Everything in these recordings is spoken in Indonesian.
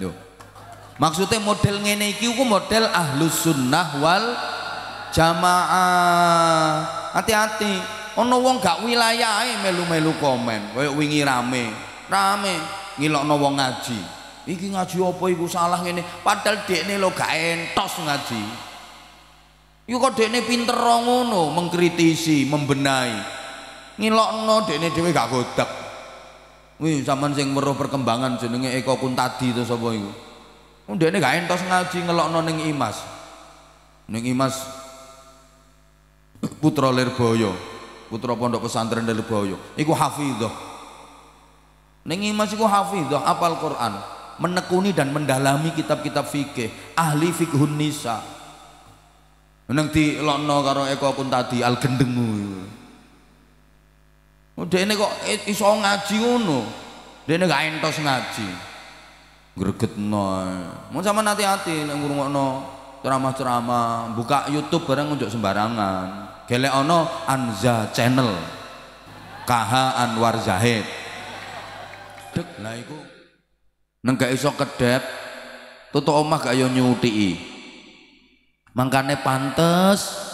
Yo. Maksudnya model ngene iki ku model ahlus sunnah wal jamaah. Hati-hati, ono wong gak wilayah, melu-melu komen, koyo wingi rame. Rame ngilokno wong ngaji. Iki ngaji apa iku salah ngene, padahal dekne lo gak entos ngaji. Iku kok dekne pinter ngono, mengkritisi, membenahi. Ngilokno dekne dhewe gak godek. Wih, zaman sing weruh perkembangan jenenge Eko Kuntadi to sapa iku? Oh, ndekne gak entos ngaji ngelokno ning Imas. Ning Imas putra Lerboyo, putra pondok pesantren Lerboyo. Iku hafizah. Ning Imas iku hafizah apal Quran, menekuni dan mendalami kitab-kitab fikih, ahli fikhun nisa. Nang dilokno karo Eko Kuntadi Al Gendengu ini oh, kok iso ngaji ngono. ini gak entos ngaji. greget Gregetno. mau sama hati-hati nek ngrungokno ceramah-ceramah, buka YouTube bareng unjuk sembarangan. Gelek ono Anza Channel. KH Anwar Zahid. Dek lah iku neng gak iso kedep tutuk omah gak yo nyutiki. Mangkane pantes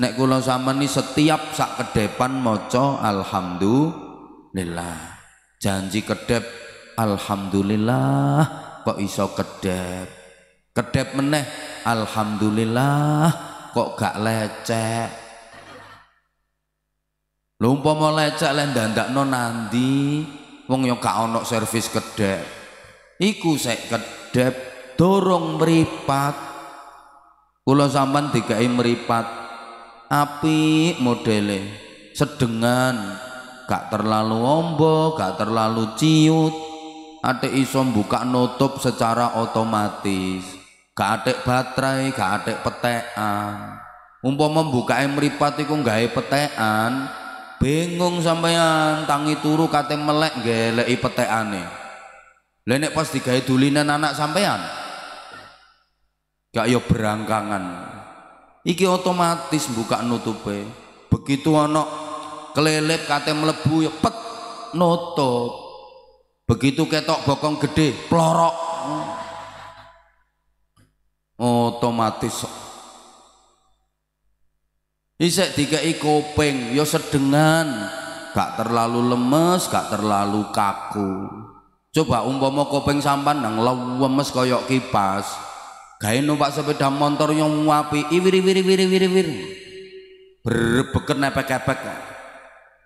nek kula sampean setiap sak kedepan maca alhamdulillah janji kedep alhamdulillah kok iso kedep kedep meneh alhamdulillah kok gak lecek lumpo umpama lecek lek no nanti wong yo gak ono servis kedep iku sek kedep dorong meripat kula sampean dikai meripat api modele sedengan gak terlalu ombo gak terlalu ciut ada iso buka nutup secara otomatis gak ada baterai gak ada petean membuka emripat itu gak ada petean bingung sampean tangi turu kate melek gelek petekane lha pasti pas digawe dulinan anak sampean gak yo berangkangan iki otomatis buka nutupe begitu ono kelelep kate melebu ya pet nutup begitu ketok bokong gede plorok otomatis isek tiga peng ya sedengan gak terlalu lemes gak terlalu kaku coba umpama kopeng sampan nang lemes koyok kipas gaya numpak sepeda motor yang wapi iwiri wiri wiri wiri wiri berbeker nepek-nepek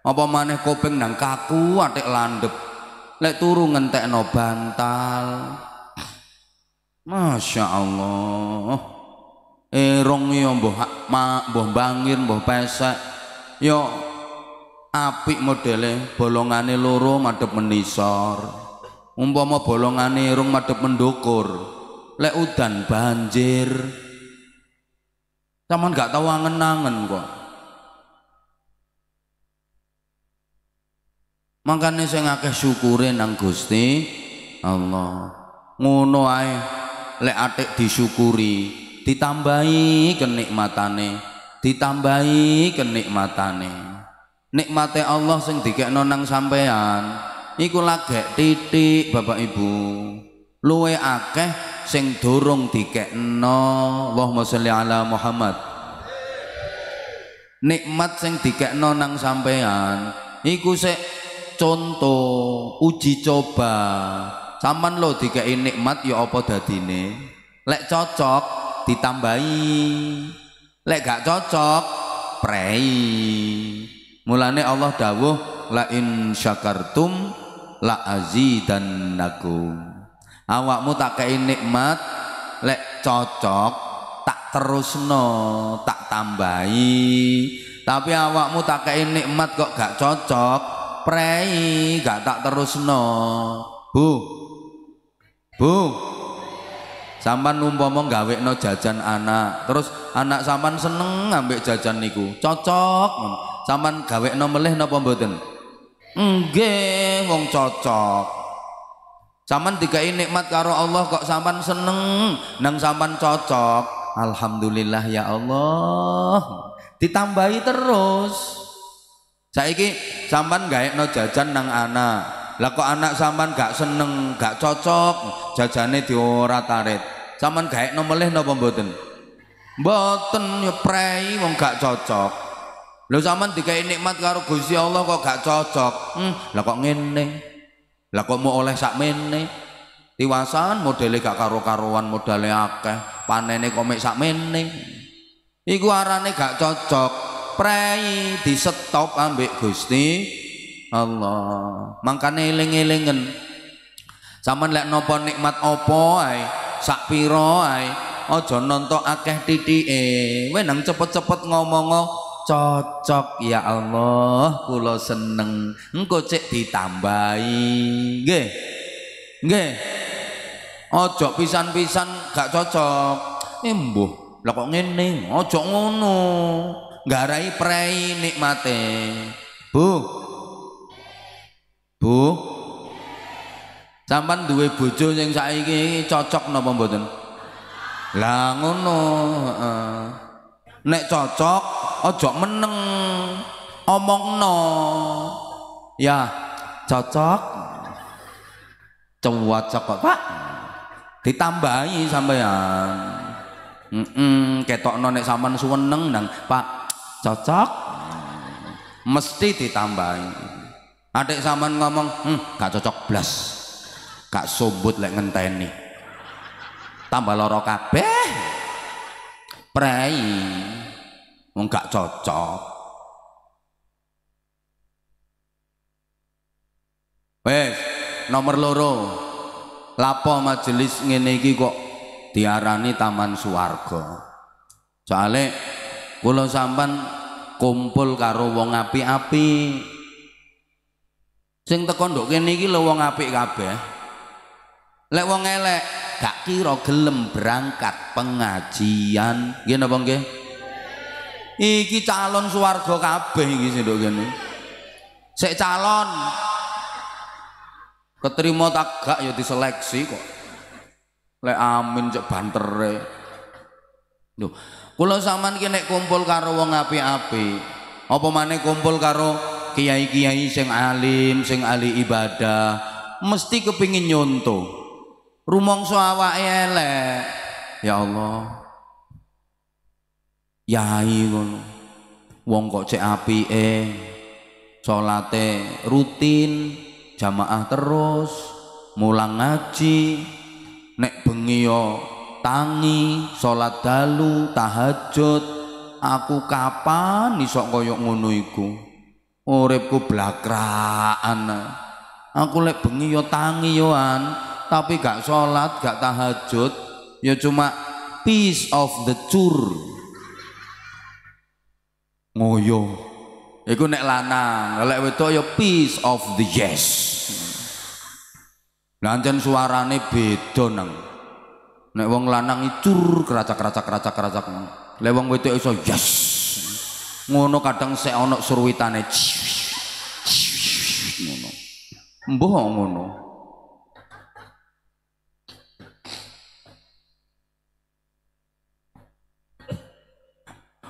apa maneh kopeng nang kaku atik landep lek turu no bantal Masya Allah erong eh, yo ya mbah mak mbah bangir mbah pesek yo api modele bolongane loro madhep menisor umpama bolongane irung madhep mendukur lek udan banjir sampean gak tahu angen-angen kok makanya saya ngakeh syukure nang Gusti Allah ngono ae lek atik disyukuri ditambahi kenikmatane ditambahi kenikmatane nikmate Allah sing dikekno nang sampean iku lagek titik Bapak Ibu luwe akeh sing durung dikekno Allahumma sholli ala Muhammad nikmat sing dikekno nang sampean iku sik contoh uji coba sampean lo dikeki nikmat ya apa dadine lek cocok ditambahi lek gak cocok prei mulane Allah dawuh la in syakartum la azidannakum awakmu tak kei nikmat lek cocok tak terusno tak tambahi tapi awakmu tak kei nikmat kok gak cocok prei gak tak terusno bu bu sampan gawe no jajan anak terus anak sampan seneng ngambil jajan niku cocok sampan no meleh no mboten nggih wong cocok Saman tiga ini nikmat karo Allah kok saman seneng nang saman cocok. Alhamdulillah ya Allah. Ditambahi terus. Saiki sampan gak no jajan nang anak. Lah kok anak sampan gak seneng, gak cocok, jajane diora tarit. Sampan gaek no meleh napa no mboten? Mboten nyeprei ya wong gak cocok. Lho tiga ini nikmat karo gusi Allah kok gak cocok. Hmm, lah kok ngene? Lah kok mau oleh sak mene? Tiwasan modele gak karo-karuan modale akeh, panene kok mek sak mene. Iku arane gak cocok. Prei di stop ambek Gusti Allah. Mangkane eling-elingen. Sampeyan lek nopo nikmat apa ae, sak pira ae, aja nonton akeh titike. we nang cepet-cepet ngomong cocok ya Allah kula seneng engko cek ditambahi nggih nggih ojo pisan-pisan gak cocok eh mbuh lah kok ngene ojo ngono garai prei nikmate Bu Bu sampean duwe bojo sing saiki cocok napa mboten lah ngono heeh nek cocok ojo meneng omongno ya cocok cowok cocok pak ditambahi sampean mm -mm, ketok nek saman suweneng nang pak cocok mesti ditambahi adik saman ngomong hm, gak cocok blas gak sobut lek ngenteni tambah loro kabeh prei wong gak cocok wes nomor loro lapo majelis ngene iki kok diarani taman suwarga soale kula sampan kumpul karo wong api api sing teko ndok kene iki lho wong apik kabeh lek wong elek gak kira gelem berangkat pengajian gini apa nggih iki calon swarga kabeh iki sing kene sik calon keterima tak gak ya diseleksi kok lek amin cek bantere lho kula sampean kinek nek kumpul karo wong api api, apa mana kumpul karo kiai-kiai sing alim sing ahli ibadah mesti kepingin nyontoh rumangsa awake elek ya Allah yai ngono wong kok cek apike salate rutin jamaah terus mulang ngaji nek bengi yo tangi solat dalu tahajud aku kapan iso kaya ngono iku uripku blakrakan aku lek bengi yo tangi yoan tapi gak sholat gak tahajud ya cuma piece of the tour ngoyo itu nek lanang lek itu ya piece of the yes lancen suarane beda nang nek wong lanang itu keracak-keracak-keracak-keracak lek wong wedok iso yes ngono kadang se ono surwitane ngono mbuh ngono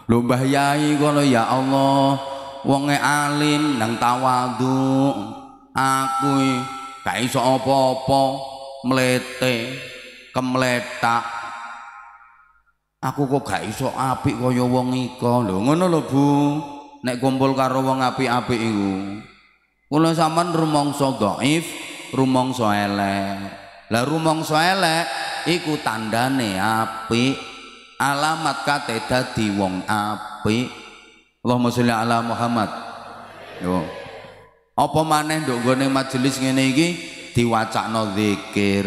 lho Mbah Yai kono ya Allah wonge alim nang tawadu aku e gak iso apa-apa mlete kemletak aku kok gak iso apik kaya wong iko lho ngono lho Bu nek kumpul karo wong apik-apik iku kula sampean rumangsa dhaif rumangsa elek lah rumangsa elek iku tandane apik alamat kate dadi wong apik Allahumma sholli ala Muhammad yo apa maneh nduk gone majelis ngene iki diwacakno zikir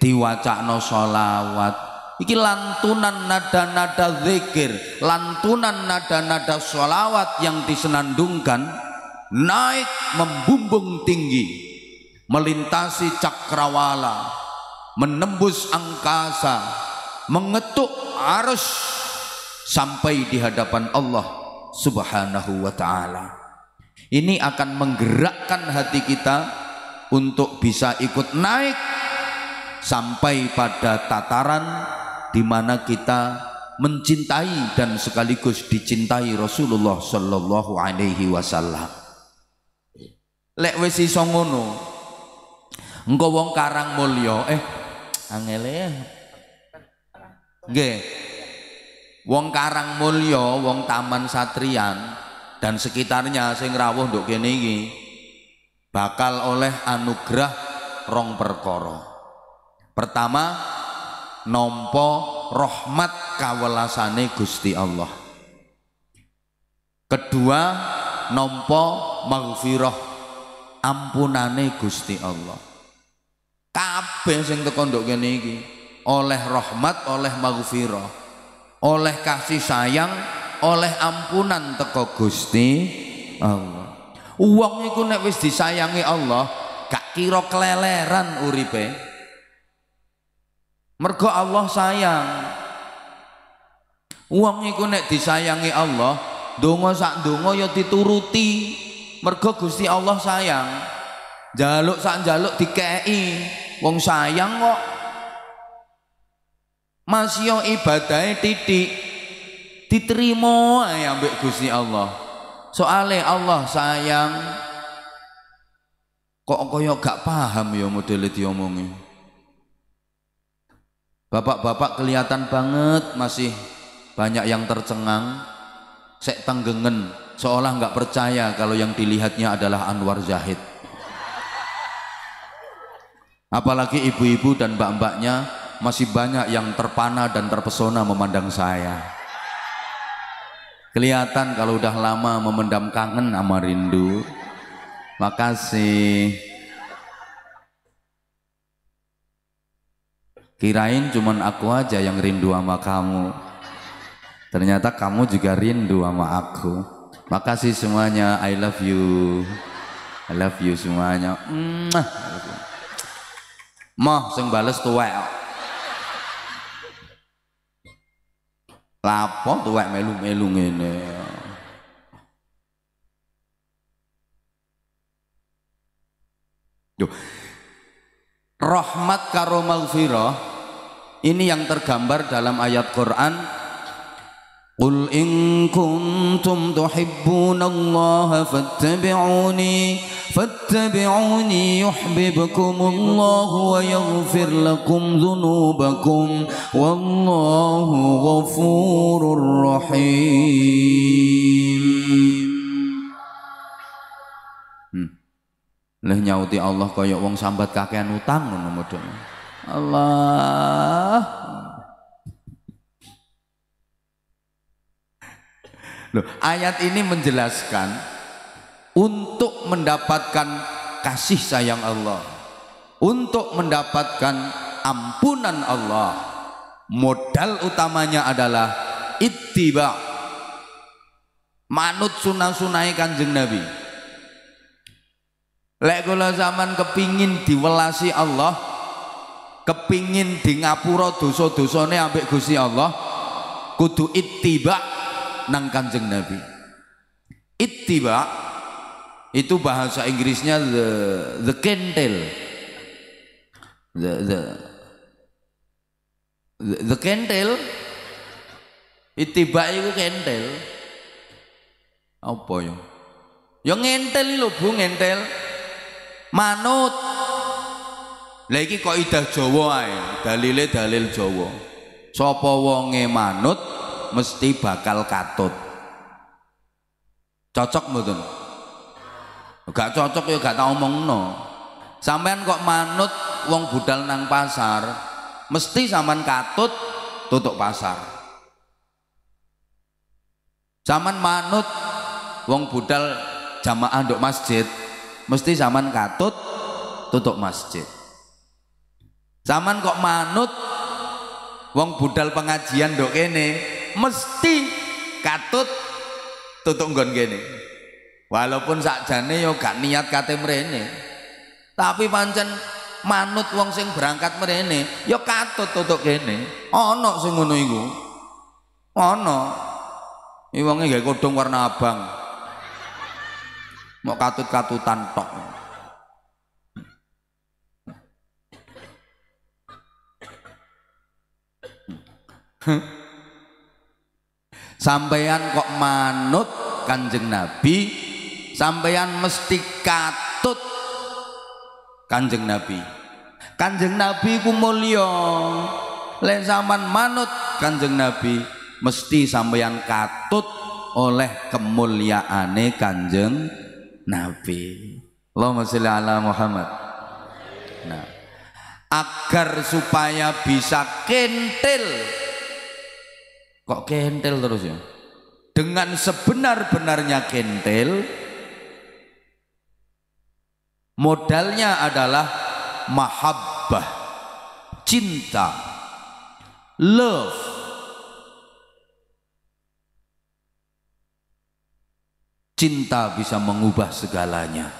diwacakno sholawat iki lantunan nada-nada zikir lantunan nada-nada sholawat yang disenandungkan naik membumbung tinggi melintasi cakrawala menembus angkasa mengetuk arus sampai di hadapan Allah Subhanahu wa taala. Ini akan menggerakkan hati kita untuk bisa ikut naik sampai pada tataran di mana kita mencintai dan sekaligus dicintai Rasulullah Shallallahu alaihi wasallam. Lek wis iso ngono, karang mulya eh angele ya. Nggih. Wong Karang Mulyo, wong Taman Satrian dan sekitarnya sing rawuh nduk kene bakal oleh anugerah rong perkoro. Pertama, nampa rahmat kawelasane Gusti Allah. Kedua, nampa maghfirah ampunane Gusti Allah. Kabeh sing teko nduk kene iki oleh rahmat oleh maghfirah oleh kasih sayang oleh ampunan teko Gusti Allah uang iku nek wis disayangi Allah gak kira keleleran uripe mergo Allah sayang uang iku nek disayangi Allah dongo sak dongo ya dituruti mergo Gusti Allah sayang jaluk sak jaluk dikei wong sayang kok masya ibadahnya titik diterima ya ambek Gusti Allah soale Allah sayang kok koyo gak paham ya model diomongi bapak-bapak kelihatan banget masih banyak yang tercengang sek tenggengen seolah nggak percaya kalau yang dilihatnya adalah Anwar Zahid apalagi ibu-ibu dan mbak-mbaknya masih banyak yang terpana dan terpesona memandang saya. Kelihatan kalau udah lama memendam kangen sama rindu. Makasih. Kirain cuman aku aja yang rindu sama kamu. Ternyata kamu juga rindu sama aku. Makasih semuanya. I love you. I love you semuanya. Mah. Moh sing bales tuwek. Lapo tuwek melu-melu ngene. Duh. Rahmat karo maghfirah ini yang tergambar dalam ayat Quran Qul in kuntum tuhibbuna Allah fattabi'uni فاتبعوني يحببكم الله ويغفر لكم ذنوبكم والله غفور رحيم hmm. Leh nyauti Allah kaya wong sambat kakean utang ngono model. Allah. Loh, ayat ini menjelaskan untuk mendapatkan kasih sayang Allah untuk mendapatkan ampunan Allah modal utamanya adalah ittiba manut sunah-sunai kanjeng Nabi lek kula zaman kepingin diwelasi Allah kepingin di ngapura dosa-dosane ambek gusi Allah kudu ittiba nang kanjeng Nabi ittiba itu bahasa Inggrisnya the the candle the the the, the candle itibai itu kentel apa yang yang ngentel lo Bu ngentel manut lagi kok idah Jawa ae dalile dalil jowo sapa wonge manut mesti bakal katut cocok mboten Gak cocok ya gak tau omongno. Sampean kok manut wong budal nang pasar, mesti sampean katut tutup pasar. Sampean manut wong budal jamaah untuk masjid, mesti sampean katut tutup masjid. Sampean kok manut wong budal pengajian ndok ini mesti katut tutup nggon walaupun sakjane yo gak niat kate mrene tapi pancen manut wong sing berangkat mrene yo katut tutuk kene ana sing ngono iku ana iki wonge gawe kodhong warna abang mau katut-katutan tok sampean kok manut kanjeng nabi sampeyan mesti katut Kanjeng Nabi. Kanjeng Nabi ku mulia Lek zaman manut Kanjeng Nabi, mesti sampeyan katut oleh kemuliaane Kanjeng Nabi. Allahumma sholli ala Muhammad. Nah, agar supaya bisa kentil kok kentil terus ya dengan sebenar-benarnya kentil modalnya adalah mahabbah cinta love cinta bisa mengubah segalanya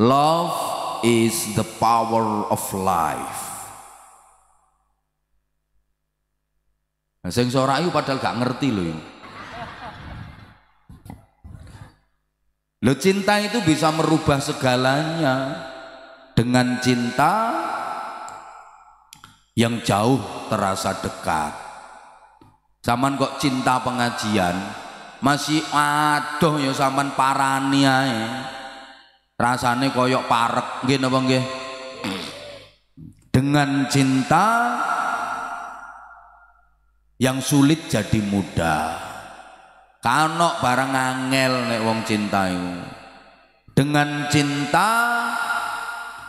love is the power of life nah, sing sorak padahal gak ngerti loh ini Lo cinta itu bisa merubah segalanya dengan cinta yang jauh terasa dekat. Saman kok cinta pengajian masih aduh ya saman parani ae. Rasane koyok parek nggih napa nggih? Dengan cinta yang sulit jadi mudah tanok barang angel nek wong cinta dengan cinta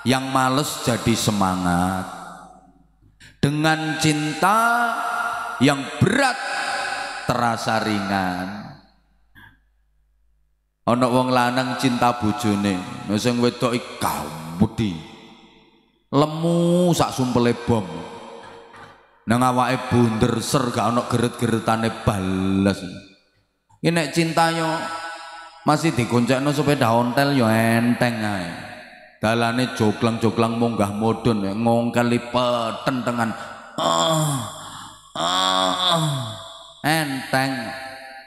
yang males jadi semangat dengan cinta yang berat terasa ringan ana wong lanang cinta bojone sing wedok iki lemu sak sumpele bom nang awake bunder ser gak ana geret-geretane balas ini cinta yo masih digoncengno sepeda ontel yo enteng ay. Dalane joglang-joglang munggah mudun ngongkeli petentengan. Ah, ah, enteng.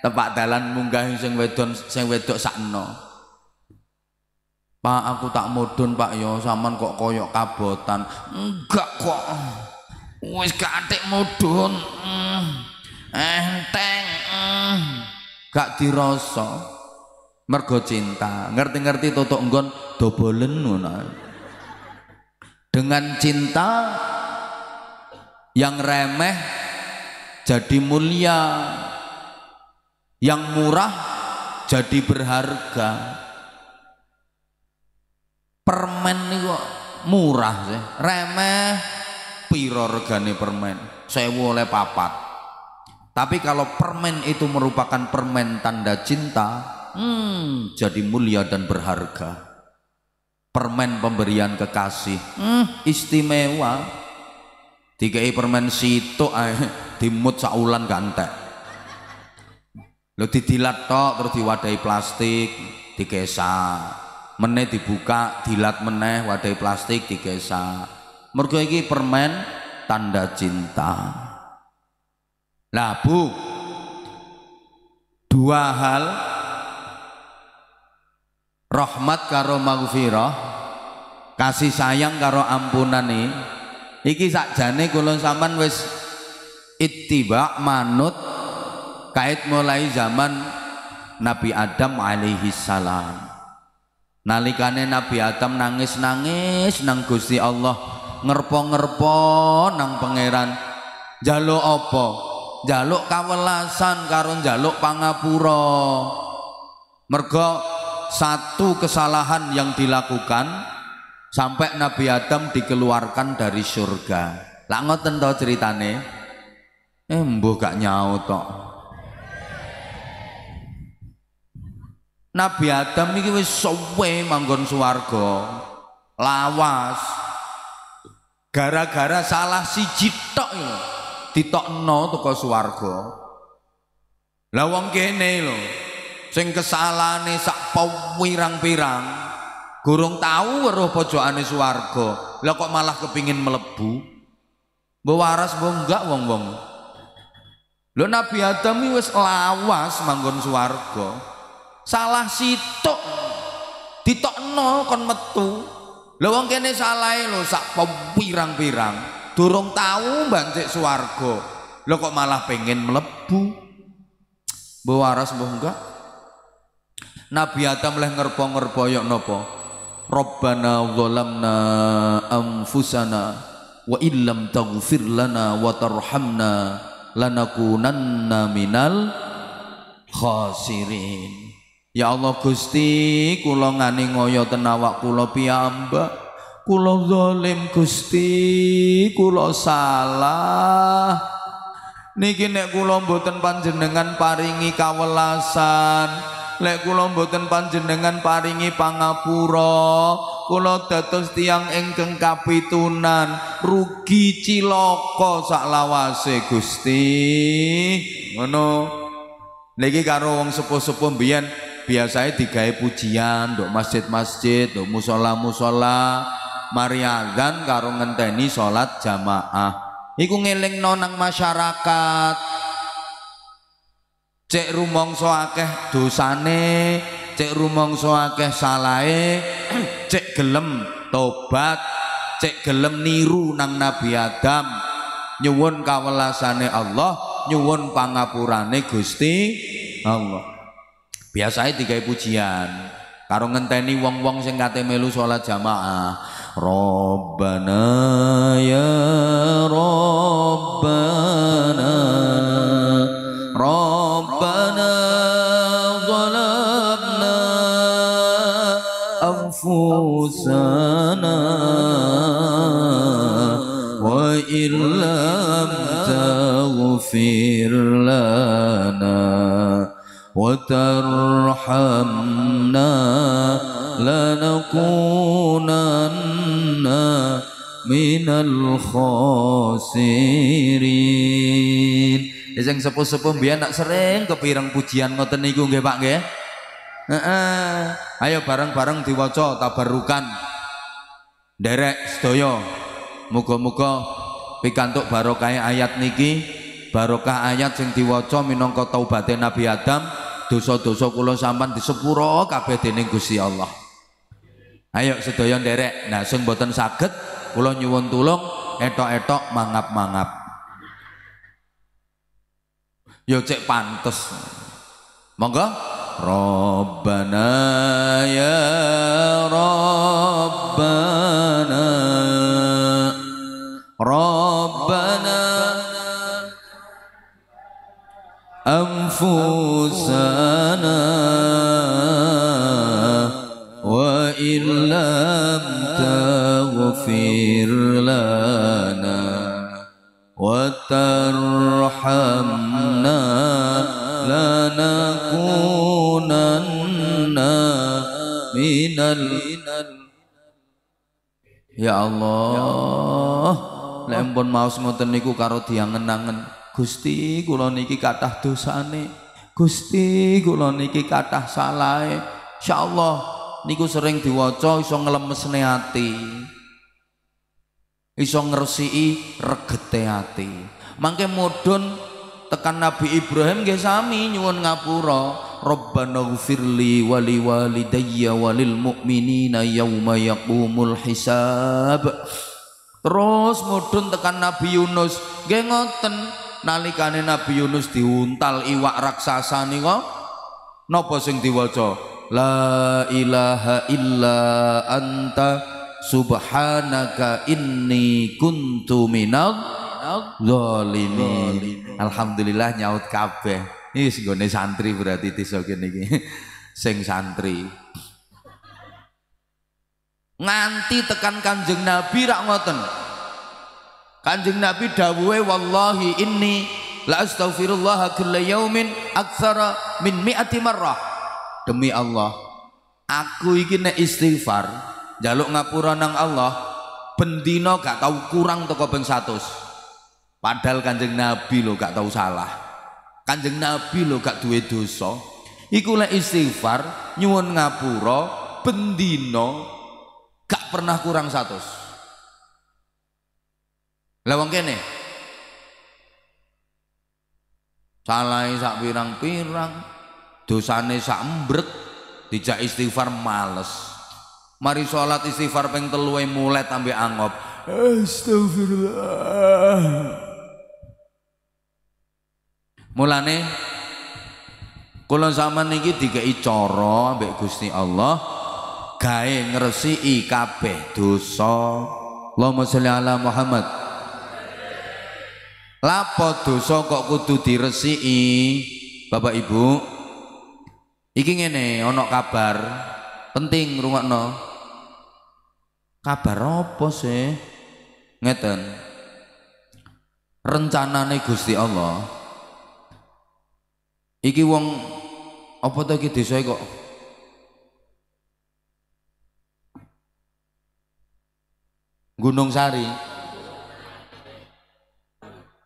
Tepak dalan munggah sing wedon sing wedok sakno. Pak aku tak modun Pak yo saman kok koyok kabotan. Enggak kok. Wis gak modun Mm. Enteng. Mm gak diroso mergo cinta ngerti-ngerti totok nggon dobolen ngono dengan cinta yang remeh jadi mulia yang murah jadi berharga permen nih kok murah sih remeh piro regane permen sewo oleh papat tapi kalau permen itu merupakan permen tanda cinta, hmm, jadi mulia dan berharga. Permen pemberian kekasih, hmm, istimewa. Tiga permen situ, eh, dimut saulan gantek. Lo didilat tok terus diwadai plastik, digesa. Meneh dibuka, dilat meneh wadai plastik digesa. Mergo iki permen tanda cinta. Labu Dua hal rahmat karo maghfirah, kasih sayang karo ampunan nih. Iki sakjane kulon saman wis ittiba manut kait mulai zaman Nabi Adam alaihi salam. Nalikane Nabi Adam nangis-nangis nang Gusti Allah, ngerpo-ngerpo nang pangeran. Jalo opo Jaluk kawelasan karun jaluk pangapura mergo satu kesalahan yang dilakukan sampai Nabi Adam dikeluarkan dari surga lah ngoten to ceritane eh mbuh gak nyau tok Nabi Adam iki wis suwe manggon swarga lawas gara-gara salah si tok ditokno toko Suwargo, Lah wong kene lho, sing kesalane sak pirang-pirang gurung tahu weruh pojokane Suwargo, Lah kok malah kepingin melebu? Mbok waras mbok enggak wong-wong. Lho Nabi Adam wis lawas manggon Suwargo, Salah sitok ditokno kon metu. Lha wong kene salahe lho sak pirang-pirang durung tahu bantik suwargo, lo kok malah pengen melebu bawaras waras enggak Nabi Adam leh ngerpo yuk ya nopo Rabbana zolamna anfusana wa illam taghfir lana wa tarhamna lanakunanna minal khasirin Ya Allah Gusti kula ngani ngoyo tenawak kula piyambak Kulo zalim Gusti, kulo salah. Niki nek kulo mboten panjenengan paringi kawelasan, lek kulo mboten panjenengan paringi pangapura, kulo dados tiang ingkang kapitunan, rugi cilaka saklawase Gusti. Ngono. Niki karo wong sepuh-sepuh mbiyen biasanya digawe pujian ndok masjid-masjid, ndok musola-musola, mari azan karo ngenteni sholat jamaah. Iku ngelingno nonang masyarakat. Cek rumong akeh dosane, cek rumong akeh salahe, cek gelem tobat, cek gelem niru nang Nabi Adam. Nyuwun kawelasane Allah, nyuwun pangapurane Gusti Allah. Biasanya tiga pujian. Karo ngenteni wong-wong sing kate melu sholat jamaah. ربنا يا ربنا ربنا ظلمنا أنفسنا وإن لم تغفر لنا وترحمنا لنكونن من الخاسرين sing sepuh-sepuh biar nak sering kepireng pujian ngoten niku nggih Pak nggih ayo bareng-bareng diwaca tabarukan derek sedaya muga-muga pikantuk barokah ayat niki barokah ayat sing diwaca minangka taubate Nabi Adam dosa-dosa kula sampean disepuro kabeh dening Gusti Allah ayo sedaya nderek nah sing boten saged kula nyuwun tulung etok-etok mangap-mangap yo cek pantes monggo Rabbana ya Rabbana Rabbana anfusana ترحمنا لنكونن من Ya Allah, lek pun maos ngoten niku karo diangen-angen. Gusti, kula niki kathah dosane. Gusti, kula niki kathah salahe. Insyaallah niku sering diwaca iso nglemesne ati. Iso ngresiki regete ati mangke mudun tekan Nabi Ibrahim nggih sami nyuwun ngapura Rabbana wa wali walidayya walil mu'minina yauma yaqumul hisab terus mudun tekan Nabi Yunus nggih ngoten nalikane Nabi Yunus diuntal iwak raksasa nika napa sing diwaca la ilaha illa anta subhanaka inni kuntu minadh zalimin. Alhamdulillah nyaut kabeh. Ini sing santri berarti desa kene iki. Sing santri. Nganti tekan Kanjeng Nabi rak ngoten. Kanjeng Nabi dawuhe wallahi ini, la astaghfirullah kulla yaumin aksara min mi'ati marrah. Demi Allah, aku iki nek istighfar, jaluk ngapura nang Allah, bendino gak tau kurang toko ben 100. Padahal Kanjeng Nabi lo gak tahu salah. Kanjeng Nabi lo gak duwe dosa. Iku lek istighfar nyuwun ngapura bendino gak pernah kurang satu. Lawang kene. salah sak pirang-pirang, dosane sak embrek, dijak istighfar males. Mari sholat istighfar peng mulai tambah angop. Astaghfirullah. Mulane kula sampean niki dikeki cara mbek Gusti Allah gawe ngresiki kabeh dosa. Allahumma sholli ala Muhammad. Lapo dosa kok kudu diresiki? Bapak Ibu, iki ngene ana kabar penting rungokno. Kabar apa sih? Ngeten. Rencanane Gusti Allah Iki wong apa to iki desa kok Gunung Sari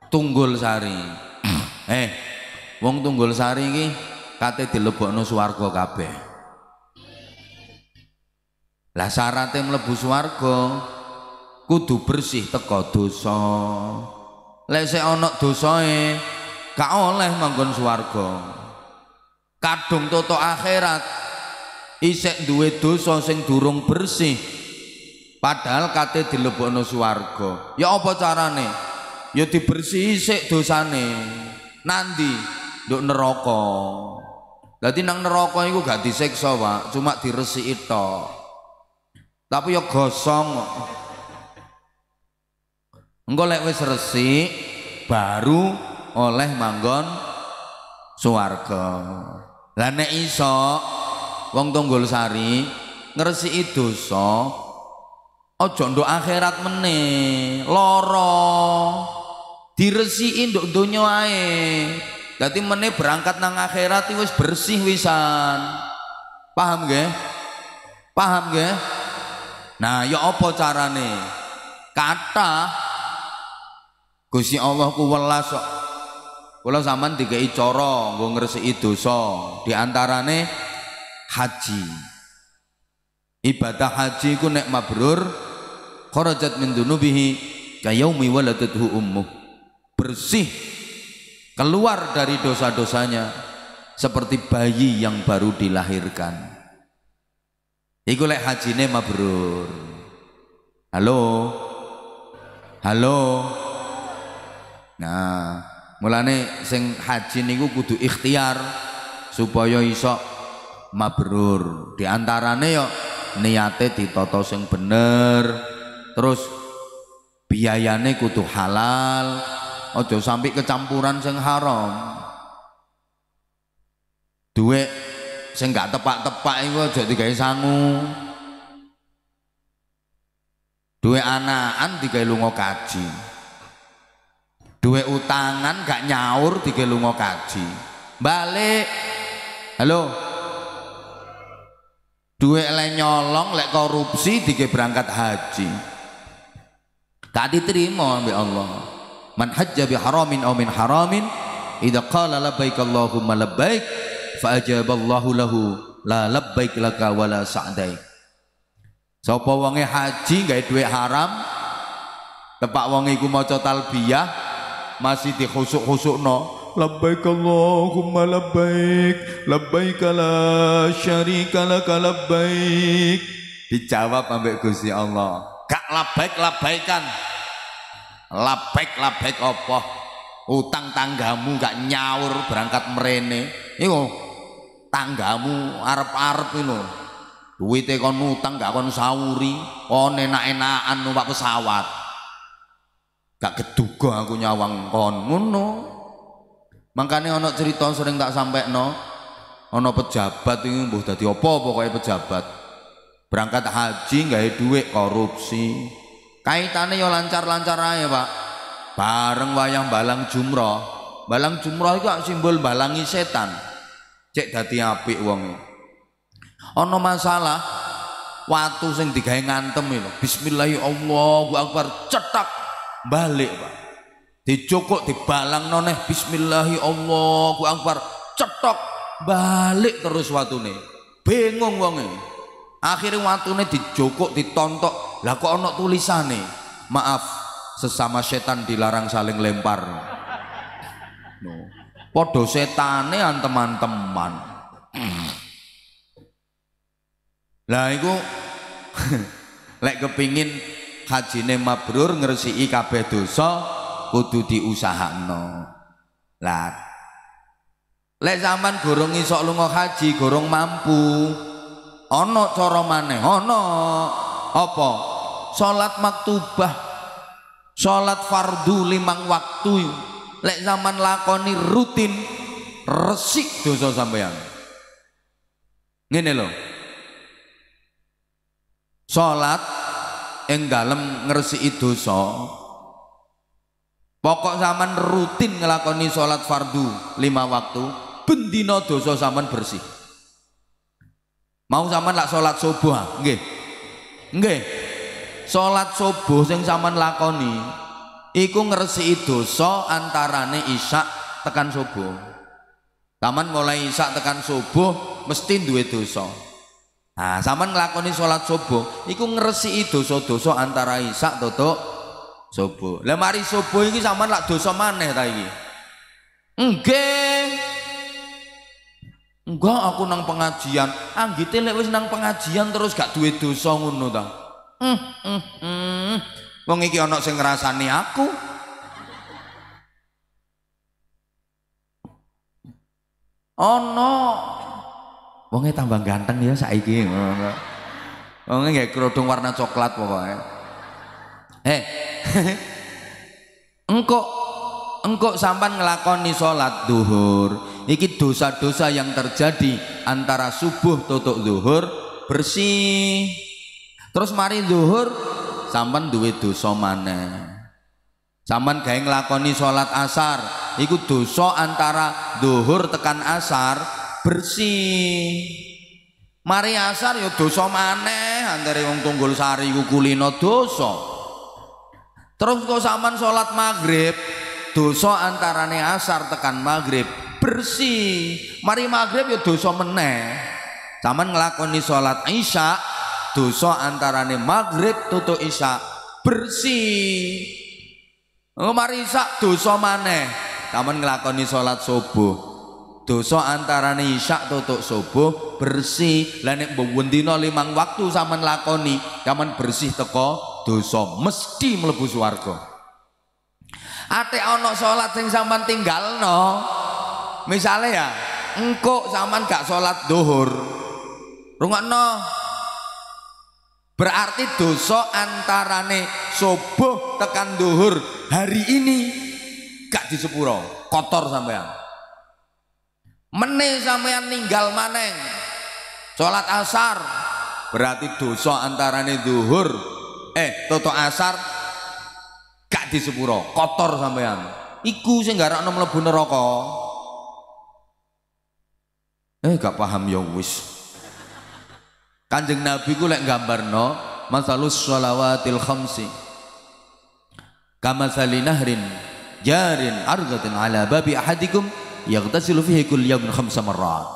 Tunggul Sari eh wong Tunggul Sari iki kate dilebokno swarga kabeh lah syaratnya mlebu swarga kudu bersih teko dosa lek sik ana dosae gak oleh manggon swarga kadung toto akhirat isek duwe dosa sing durung bersih padahal kate dilebokno swarga ya apa carane ya dibersih isek dosane nanti nduk neraka dadi nang neraka iku gak disiksa Pak cuma diresiki tok tapi ya gosong engko lek wis resik baru oleh manggon suwarga Lah nek iso wong Tunggul Sari ngresiki dosa aja nduk akhirat meneh, loro, Diresiki nduk donya ae. Dadi meneh berangkat nang akhirat wis bersih wisan. Paham nggih? Paham nggih? Nah, ya apa carane? Kata, Gusti Allah ku welas zaman Kula sampean dikai cara nggo ngresiki dosa, diantarane haji. Ibadah haji ku nek mabrur kharajat min dunubihi ka yaumi waladathu ummu. Bersih keluar dari dosa-dosanya seperti bayi yang baru dilahirkan. Iku lek hajine mabrur. Halo. Halo. Nah, mulane sing haji niku kudu ikhtiar supaya iso mabrur diantarane yo niate ditata sing bener terus biayane kudu halal ojo sampai kecampuran sing haram duit sing gak tepak-tepak iku aja digawe sangu duwe anakan digawe lunga kaji duwe utangan gak nyaur tiga lunga kaji balik halo duwe le nyolong lek korupsi tiga berangkat haji gak diterima ambil Allah man hajja bi haramin omin min haramin idha qala labbaik Allahumma labbaik fa ajaballahu lahu la labbaik laka la sa'daik sapa wonge haji gak duit haram tepak wong iku maca talbiyah masih dikhusuk-khusuk no labbaik Allahumma labbaik labbaik la syarika laka labbaik dijawab ambek Gusti Allah gak labbaik labbaikan labbaik labbaik apa utang tanggamu gak nyaur berangkat merene iku tanggamu arep-arep lho duwite kon utang gak kon sauri kon enak-enakan numpak pesawat gak keduga aku nyawang kon ngono makanya ono cerita sering tak sampai no ono pejabat ini mbuh dadi opo pokoknya pejabat berangkat haji nggak ada duit korupsi kaitannya yo lancar-lancar aja pak bareng wayang balang jumroh balang jumroh itu simbol balangi setan cek dadi api uangnya e. ono masalah waktu sing digawe ngantem e lho bismillahirrahmanirrahim cetak balik pak dicokok dibalang noneh bismillahi Allahu angpar cetok balik terus watune bingung wonge akhirnya watune dijokok ditontok lah kok ono tulisane maaf sesama setan dilarang saling lempar no. podo setane teman-teman lah iku lek kepingin hajine mabrur ngresiki kabeh dosa kudu diusahakno. Lah lek zaman gorong iso lunga haji, gorong mampu, ana cara maneh, ana apa? Salat maktubah, salat fardu limang waktu. Lek zaman lakoni rutin resik dosa sampeyan. Ngene lho. Salat ing dalem ngresiki dosa pokok zaman rutin ngelakoni salat fardu lima waktu bendina dosa zaman bersih mau zaman lak solat subuh ah? nggih nggih salat subuh sing zaman lakoni iku itu so antarane isya tekan subuh taman mulai isya tekan subuh mesti duwe dosa Nah, sampean nglakoni salat subuh iku itu, dosa-dosa antara isak tutuk subuh. Lah mari subuh iki sampean lak dosa maneh ta iki? Nggih. Enggak aku nang pengajian. Anggite lek wis nang pengajian terus gak duwe dosa ngono ta. Hmm, hmm, hmm. Wong iki ana sing ngrasani aku. Ana oh, no wonge tambah ganteng ya saiki ngono. Wonge nggih kerudung warna coklat pokoknya. Eh, engko engko sampan ngelakoni salat duhur. Iki dosa-dosa yang terjadi antara subuh tutup duhur bersih. Terus mari duhur sampan duwe dosa maneh. Sampan gawe nglakoni salat asar, iku dosa antara duhur tekan asar bersih. Mari asar ya dosa maneh antare tunggul sari ku kulino dosa. Terus kok saman salat maghrib dosa antarane asar tekan maghrib bersih. Mari maghrib ya dosa meneh. Sampean nglakoni salat isya dosa antarane maghrib tutu isya bersih. Oh, mari isya dosa maneh. saman ngelakoni salat subuh dosa antarane isya tutuk subuh bersih lan nek mbendina limang waktu sampean lakoni sampean bersih teko dosa mesti mlebu swarga ate ana salat sing tinggal no, misalnya ya engko sampean gak salat rungok no berarti dosa antarane subuh tekan duhur hari ini gak disepuro kotor sampean meneh sampean ninggal maneng sholat asar berarti dosa antarane duhur, eh toto asar gak disepuro kotor sampean iku sing garakno mlebu neraka eh gak paham ya wis Kanjeng Nabi ku lek gambarno masalus sholawatil khamsi kama salinahrin jarin argatin ala babi ahadikum yaghtasilu fihi kull yawmin khamsa marrat.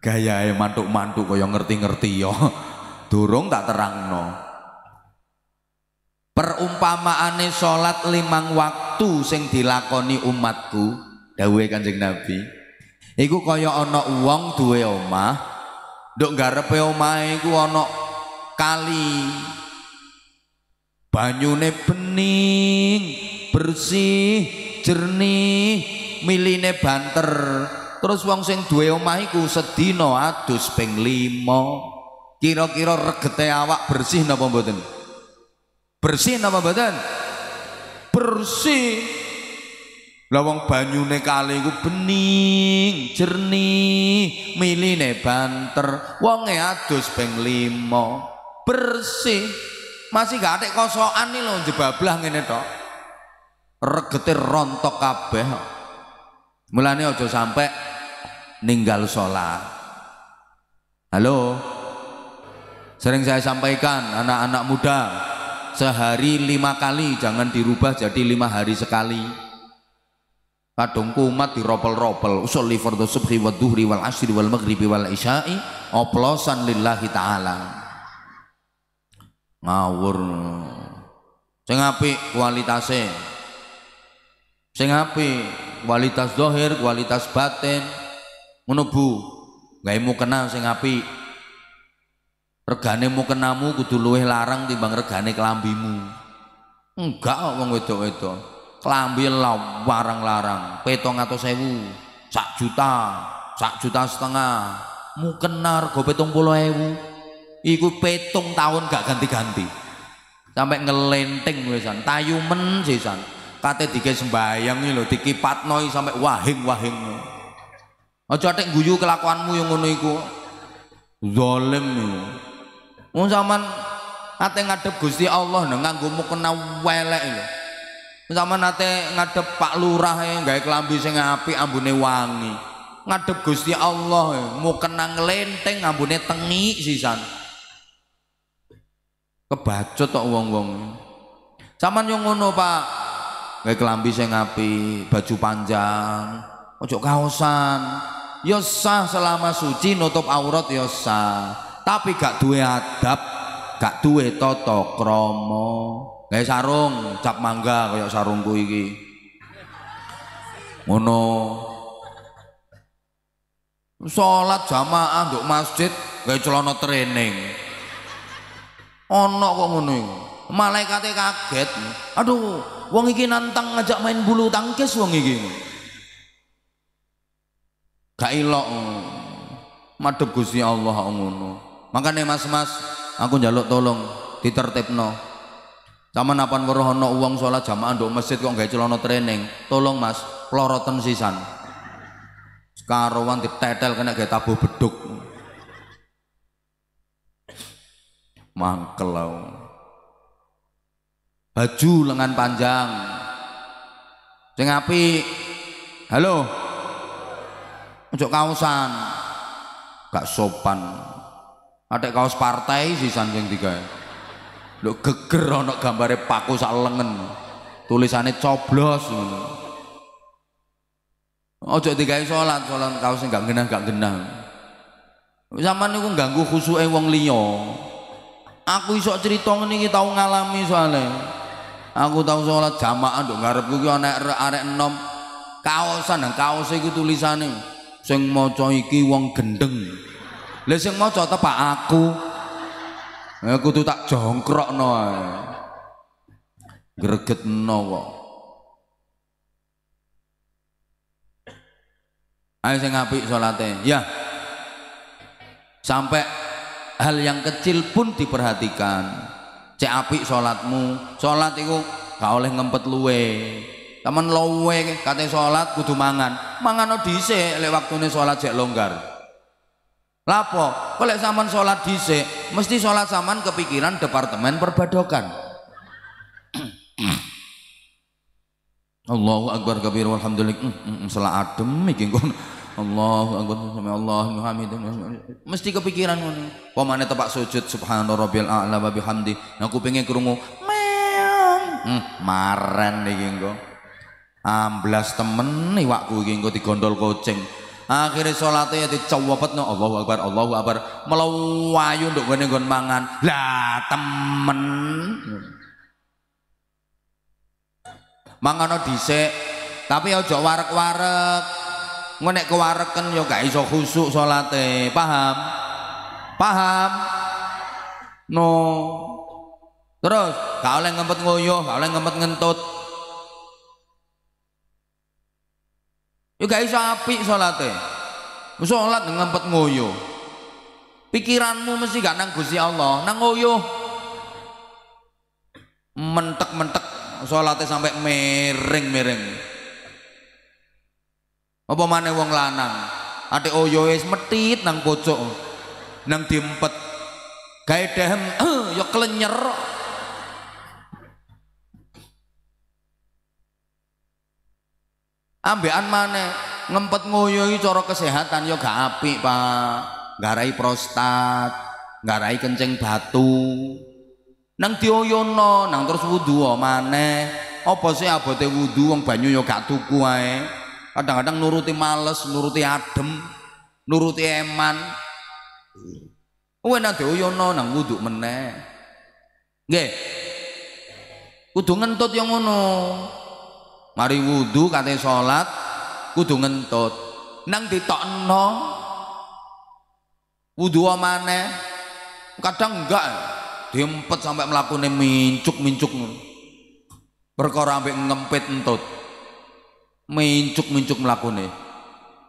Gayae mantuk-mantuk yang ngerti-ngerti yo Durung tak terang terangno. Perumpamaane solat limang waktu sing dilakoni umatku, kan Kanjeng Nabi. Iku kaya ana wong duwe omah, nduk garepe omahe iku ana kali. Banyune bening, bersih, jernih miline banter terus wong sing duwe omah iku sedina adus ping 5 kira-kira regete awak bersih napa mboten bersih napa mboten bersih lah wong banyune kali iku bening jernih miline banter wonge adus ping 5 bersih masih gak ada kosokan nih loh jebablah ngene tok regete rontok kabeh mulane aja sampai ninggal sholat halo sering saya sampaikan anak-anak muda sehari lima kali jangan dirubah jadi lima hari sekali kadung kumat diropel-ropel usul fardhu subhi wa duhri wal asri wal maghribi wal isya'i oplosan lillahi ta'ala ngawur sing apik kualitasnya sing kualitas dohir kualitas batin. Ngono gak mau kena sing Regane mu kenamu kudu luwih larang timbang regane kelambimu. Enggak kok wong wedok-wedok. Kelambi larang petong atau sewu sak juta, sak juta setengah. kenar petong rego ewu Iku petong tahun gak ganti-ganti. Sampai ngelenting wisan, tayumen sisan. Kate dike sembayang lho dikipatnoi sampe wahing-wahing. Aja tek guyu kelakuanmu yang ngono iku. Zalim niku. Wong sampean ate ngadep Gusti Allah nang nganggo mukena welek lho. Sampeyan ate ngadep Pak Lurah yang e, gawe klambi sing apik ambune wangi. Ngadep Gusti Allah e, mukena nglenteng ambune tengi sisan. Kebacut tok wong-wong. Saman yang ngono, Pak kayak kelambi saya ngapi baju panjang, ojo kaosan. Ya selama suci nutup aurat ya Tapi gak duwe adab, gak duwe toto kromo Kayak sarung cap mangga kayak sarungku iki. Ngono. Salat jamaah nduk masjid kayak celana training. ono kok ngono malaikatnya kaget. Aduh, wong iki nantang ngajak main bulu tangkis wong iki gak elok madhep Gusti Allah ngono makane mas-mas aku njaluk tolong ditertibno sama napan weruh ana uang sholat jamaah nduk masjid kok gawe celana training tolong mas ploroten sisan karowan ditetel kena gawe tabu beduk mangkel baju lengan panjang sing apik halo ojo kaosan, gak sopan ada kaos partai si Sanjeng tiga lo geger ono gambare paku sak lengen tulisannya coblos ojo Tiga sholat sholat kaos gak genah gak genah Zaman niku ganggu khusus wong liyo Aku iso cerita nih kita ngalami soalnya aku tahu sholat jamaah nduk ngarep kau naik arek enom kaosan dan nah, kaos nih. Seng sing mau iki wong gendeng lha sing maca tepak aku aku tuh tak noy greget kok ayo sing ngapik sholatnya. ya sampai hal yang kecil pun diperhatikan cek api sholatmu, sholat itu gak oleh ngempet luwe temen luwe kate salat kudu mangan mangano dhisik lek waktune salat jek longgar lapo kok saman sholat dice, mesti sholat saman kepikiran departemen perbadokan Allahu akbar kabir walhamdulillah mm, hmm, mm, salah adem iki Allahu akbar sami Allahu muhammad mesti kepikiran ngono pamane tepak sujud rabbil a'la wa bihamdi aku nah, kupinge krungu meong hmm, maren iki engko amblas temen iwakku iki engko digondol kucing akhirnya sholatnya dicawapetno Allahu Akbar Allahu Akbar melawayu untuk gue nggon mangan lah temen mangano dhisik tapi aja warek-warek ngonek kewareken yo gak iso khusuk salate paham paham no terus gak oleh ngempet ngoyo gak oleh ngempet ngentut yo gak iso apik salate salat ngempet ngoyo pikiranmu mesti gak nang Gusti Allah nang ngoyo mentek-mentek salate sampai miring-miring apa mana wong lanang ada oyo es metit nang pocok nang diempet dahem eh ya kelenyer ambekan mana ngempet ngoyo iki cara kesehatan ya gak api Pak garai prostat garai kencing batu nang dioyono nang terus wudu mana? apa sih abote wudu wong banyu ya gak tuku kadang-kadang nuruti males nuruti adem nuruti eman kowe nang dioyono nang wudhu meneh nggih kudu ngentut yang ngono mari wudhu kate salat kudu ngentut nang ditokno wudhu amane kadang enggak diempet sampai melakukan mincuk-mincuk perkara ambek ngempit entut mencuk-mencuk melakukan,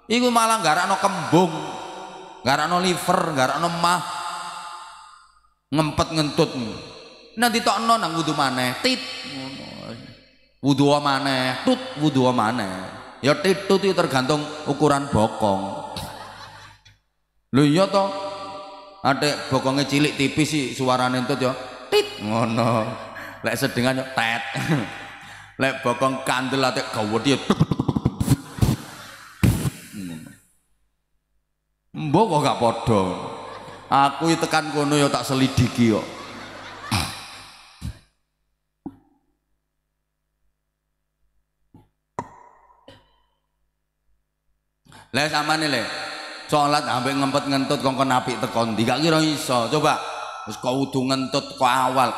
itu malah ada kembung, gak ada liver, gak ada mah. Ngempet ngentut. Nanti ada nang wudhu mana tit wudhu mana tut wudhu mana, Ya tit tut itu tergantung ukuran bokong. lu iya toh ada bokongnya cilik tipis sih suaranya itu ya. Tit ngono. Lek sedengan ya, tet lek bokong kandel atik gawedi ya. mbok kok gak padha aku tekan kono ya tak selidiki kok Lah nih le. sholat ambek ngempet ngentut kok napi apik Gak kira iso. Coba kau kok udu ngentut awal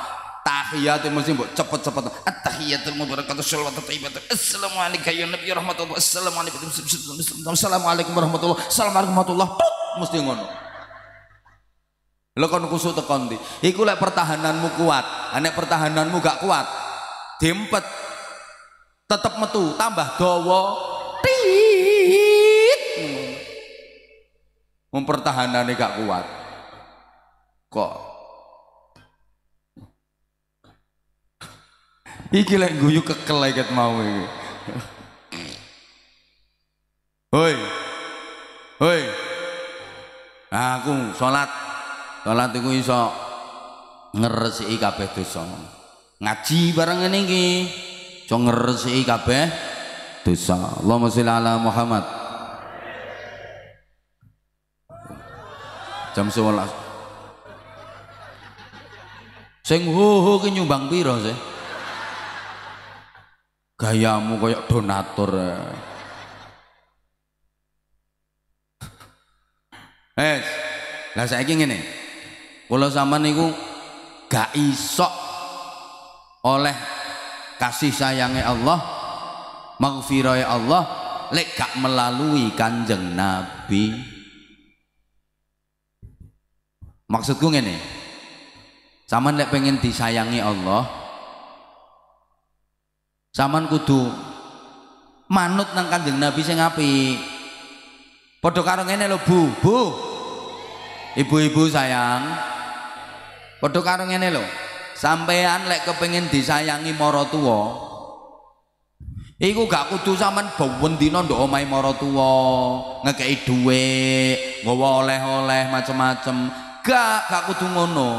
tahiyat mesti cepat cepat cepet at-tahiyatul mubarakatuh shalawatut thayyibatun Assalamualaikum ya nabi rahmatullah Assalamualaikum alaykum Assalamualaikum alaykum warahmatullah assalamu mesti ngono Lo kan kusuk tekan ndi iku lek pertahananmu kuat Anek pertahananmu gak kuat dempet tetep metu tambah dawa tit mempertahanannya gak kuat kok Iki lek guyu kekel ket mau iki. Hoi. Hoi. Nah, aku salat. Salat iku iso ngresiki kabeh dosa. Ngaji bareng ngene iki iso ngresiki kabeh dosa. Allahumma sholli ala Muhammad. Jam 11. Sing ho ho ki nyumbang pira sih? gayamu kayak donatur Eh, lah ingin ini, kalau sama niku gak isok oleh kasih sayangnya Allah, maghfirahnya Allah lek gak melalui Kanjeng Nabi. Maksudku ini sama lek pengen disayangi Allah, Saman kudu manut nang Kanjeng Nabi sing api. podok karo ngene lho, Bu. Bu. Ibu-ibu sayang. podok karo ngene lho. Sampean lek kepengen disayangi morotuo, tuwa, Iku gak kudu sampean bawen dina ndok omahe mara tuwa, ngekeki dhuwit, nggawa oleh-oleh macem-macem. Gak, gak kudu ngono.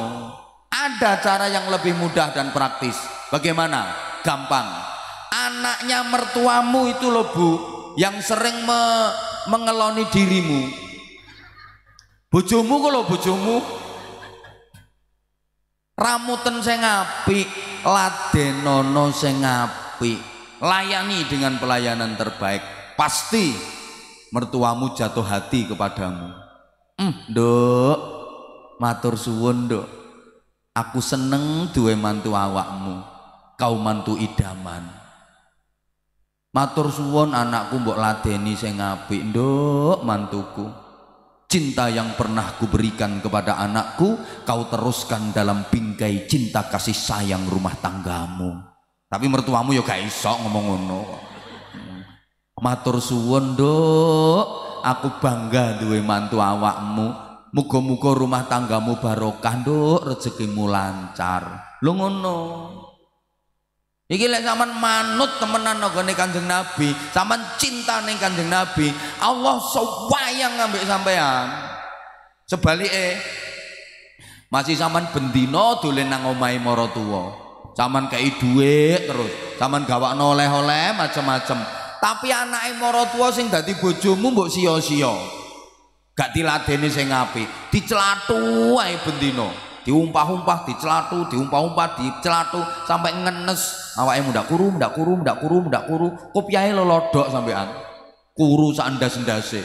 Ada cara yang lebih mudah dan praktis. Bagaimana? Gampang anaknya mertuamu itu loh bu yang sering me mengeloni dirimu bojomu kalau bojomu ramutan sing apik ladenono saya apik layani dengan pelayanan terbaik pasti mertuamu jatuh hati kepadamu mm, dok matur suwun dok aku seneng duwe mantu awakmu kau mantu idaman Matur suwon anakku mbok ladeni sing apik, Nduk, mantuku. Cinta yang pernah kuberikan kepada anakku, kau teruskan dalam bingkai cinta kasih sayang rumah tanggamu. Tapi mertuamu ya gak iso ngomong ngono. Matur suwon, Nduk, aku bangga duwe mantu awakmu. Muga-muga rumah tanggamu barokah, Nduk, rezekimu lancar. Lho ngono. Iki lek sampean manut temenan nggone Kanjeng Nabi, sampean cinta ning Kanjeng Nabi, Allah sewayang ngambil sampean. Sebalike masih sampean bendino dolen nang omahe mara tuwa. Sampean kei dhuwit terus, sampean gawakno oleh-oleh macam-macam. Tapi anake mara tuwa sing dadi bojomu mbok sia-sia. Gak diladeni sing apik, dicelatu ae bendino diumpah-umpah dicelatu diumpah-umpah dicelatu sampai ngenes awake mundak kuru mundak kuru mundak kuru mundak kuru kopiahe lelodok sampean kuru sandas-sandase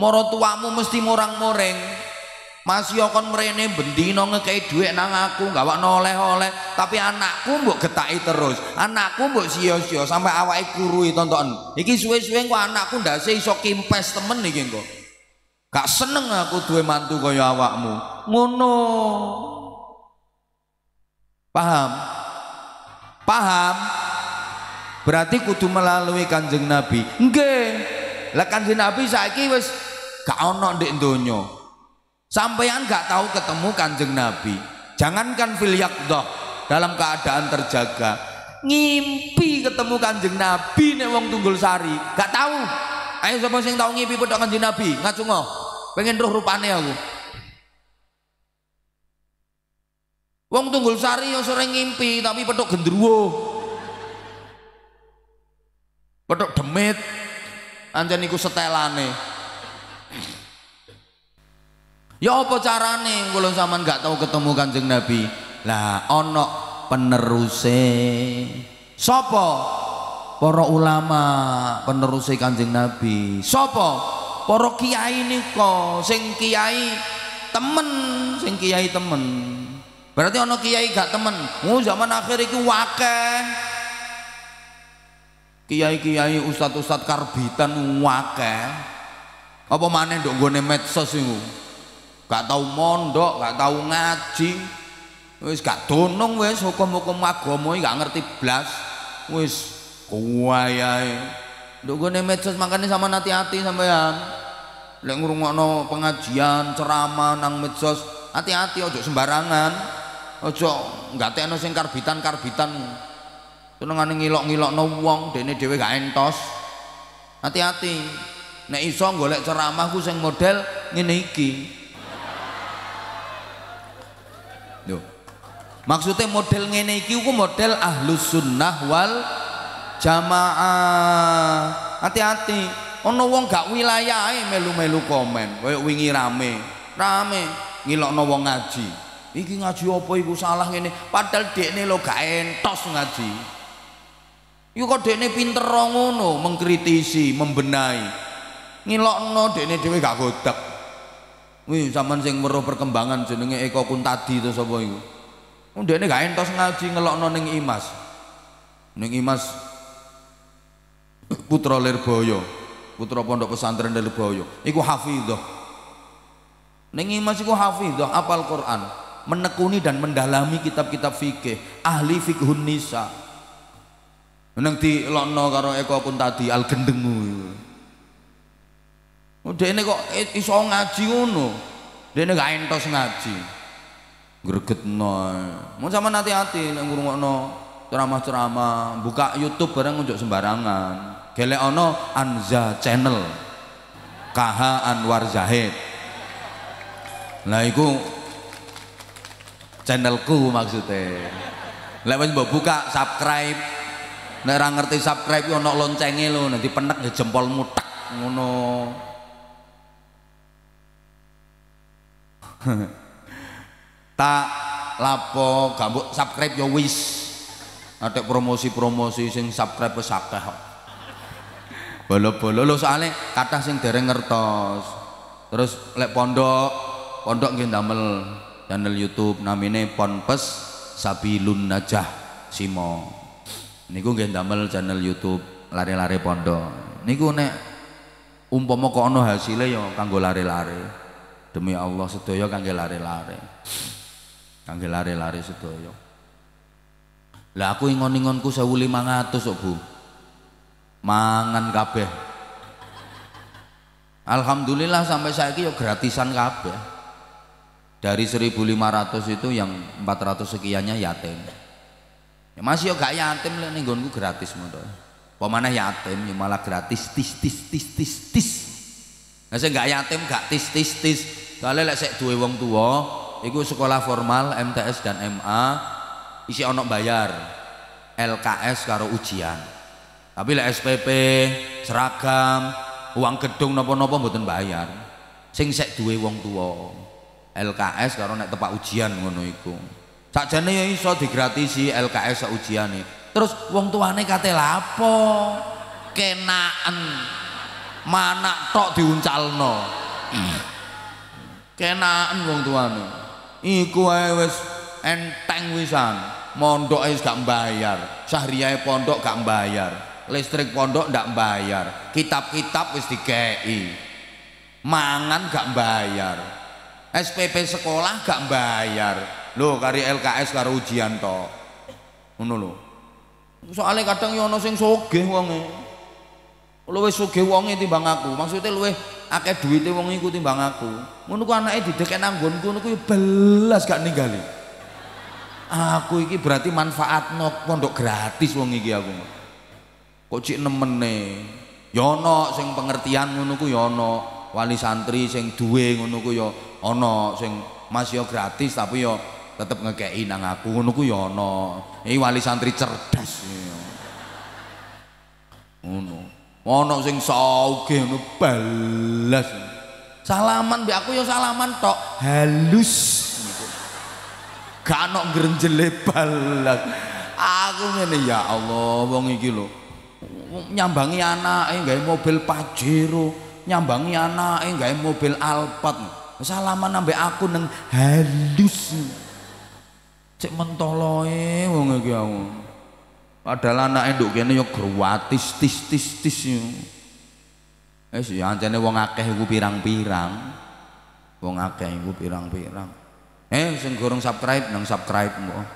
moro tuamu mesti morang-moreng masih kon mrene bendino ngekei dhuwit nang aku gak oleh-oleh tapi anakku mbok getaki terus anakku mbok sia-sia sampai awake kuru tonton iki suwe-suwe kok anakku ndase iso kimpes temen iki kok Gak seneng aku duwe mantu kaya awakmu. Ngono. Paham? Paham? Berarti kudu melalui Kanjeng Nabi. Nggih. Lah Kanjeng Nabi saiki wis gak ana ndek donya. sampean gak tahu ketemu Kanjeng Nabi. Jangankan filiak doh dalam keadaan terjaga. Ngimpi ketemu Kanjeng Nabi nek wong Tunggul Sari, gak tahu. Ayo sapa sing tau ngimpi petok Kanjeng Nabi? Ngacungo pengen roh rupane aku Wong tunggul sari yang sering ngimpi tapi petok gendruwo. Petok demit. Anjen iku setelane. Ya apa carane kula saman gak tahu ketemu Kanjeng Nabi? Lah onok peneruse. Sopo? Para ulama peneruse Kanjeng Nabi. Sopo? para kiai nika sing kiai temen sing kiai temen berarti ana kiai gak temen oh zaman akhir iki akeh kiai-kiai ustad-ustad karbitan akeh apa maneh ndok nggone medsos iku gak tau mondok gak tau ngaji wis gak donong wis hukum-hukum agama gak ngerti blas wis kuwayae Duk gue medsos makanya sama hati-hati sampean. Lek ngurungokno pengajian, ceramah nang medsos, hati-hati ojo sembarangan. Ojo ngatekno sing karbitan-karbitan. Senengane ngilok-ngilokno wong dene dhewe gak entos. Hati-hati. Nek iso golek ceramahku sing model ngene iki. Lho. Maksudnya model ngene iki model ahlus sunnah wal jamaah hati-hati ono wong gak wilayah, melu-melu komen Kayak wingi rame rame ngilokno wong ngaji iki ngaji apa iku salah ngene padahal dekne lo gak entos ngaji iku kok dekne pinter ngono mengkritisi membenahi Ngilok ngilokno dekne dhewe gak godak. wih zaman sing weruh perkembangan jenenge Eko Kuntadi to sapa iku dekne gak entos ngaji ngelokno neng Imas neng Imas putra Lirboyo putra pondok pesantren dari Lirboyo iku hafidhah ning imas iku hafidhah apal Quran menekuni dan mendalami kitab-kitab fikih ahli fikhun nisa nang di lokno karo Eko pun tadi al gendengu Udah oh, ini kok iso ngaji ngono. Dene gak entos ngaji. Greget no. mau sama hati-hati nek ngrungokno ceramah-ceramah, buka YouTube bareng ngunjuk sembarangan gelek ono Anza Channel KH Anwar Zahid Nah itu channelku maksudnya lek wis mbok buka subscribe nek ora ngerti subscribe ono loncenge lho nanti penek ya jempolmu tek ngono tak lapo gak subscribe ya wis ada promosi-promosi sing subscribe wis akeh kok bolo-bolo lo soalnya kata sing dereng ngertos terus lek pondok pondok nggih damel channel YouTube namine Ponpes Sabilun Najah Simo niku nggih damel channel YouTube lari-lari pondok niku nek umpama kok ana hasilnya ya kanggo lari-lari demi Allah sedaya kanggo lari-lari kanggo lari-lari sedaya lah aku ingon-ingonku 1500 kok Bu mangan kabeh Alhamdulillah sampai saya ini gratisan kabeh dari 1500 itu yang 400 sekiannya yatim ya masih ya gak yatim lek ning gue gratis motor pemanah yatim ya malah gratis tis tis tis tis tis nah gak yatim gak tis tis tis Kalau lek saya dua wong tua itu sekolah formal MTS dan MA isi onok bayar LKS karo ujian tapi lek SPP seragam uang gedung nopo-nopo mboten bayar sing sek duwe wong tua LKS karo nek tepak ujian ngono iku sakjane ya iso digratisi LKS sak ujiane terus wong tuane kate lapo kenaan mana tok diuncalno kenaan wong tuane iku ae wis enteng wisan mondok wis gak mbayar sahriyae pondok gak mbayar listrik pondok ndak bayar kitab-kitab wis dikei mangan gak bayar SPP sekolah gak bayar lo kari LKS karo ujian to ngono lho soalnya kadang yono sing sogeh wonge luwih sugih wonge timbang aku maksudnya luwih akeh duit wong iku timbang aku ngono ku anake didekek nang nggonku ngono ku belas gak ninggali aku iki berarti manfaat nok pondok gratis wong iki aku kok cik nemene yono ya sing pengertian ngono ku yono ya wali santri sing duwe ngono ku yo ya ono sing masih yo gratis tapi yo tetep ngekei nang aku ngono ku yono wali santri cerdas ngono ono sing sauge ngono balas salaman bi aku yo salaman tok halus gak ono grenjele balas aku ngene ya Allah wong iki lho nyambangi anak eh nggak mobil Pajero, nyambangi anak eh nggak mobil Alphard. Salaman nambe aku neng halus. Cek mentoloi, eh, wong iki aku. Padahal anak nduk kene yo gratis tis tis tis yo. Wis ya ancene wong akeh iku pirang-pirang. Wong akeh iku pirang-pirang. Eh sing subscribe neng subscribe kok.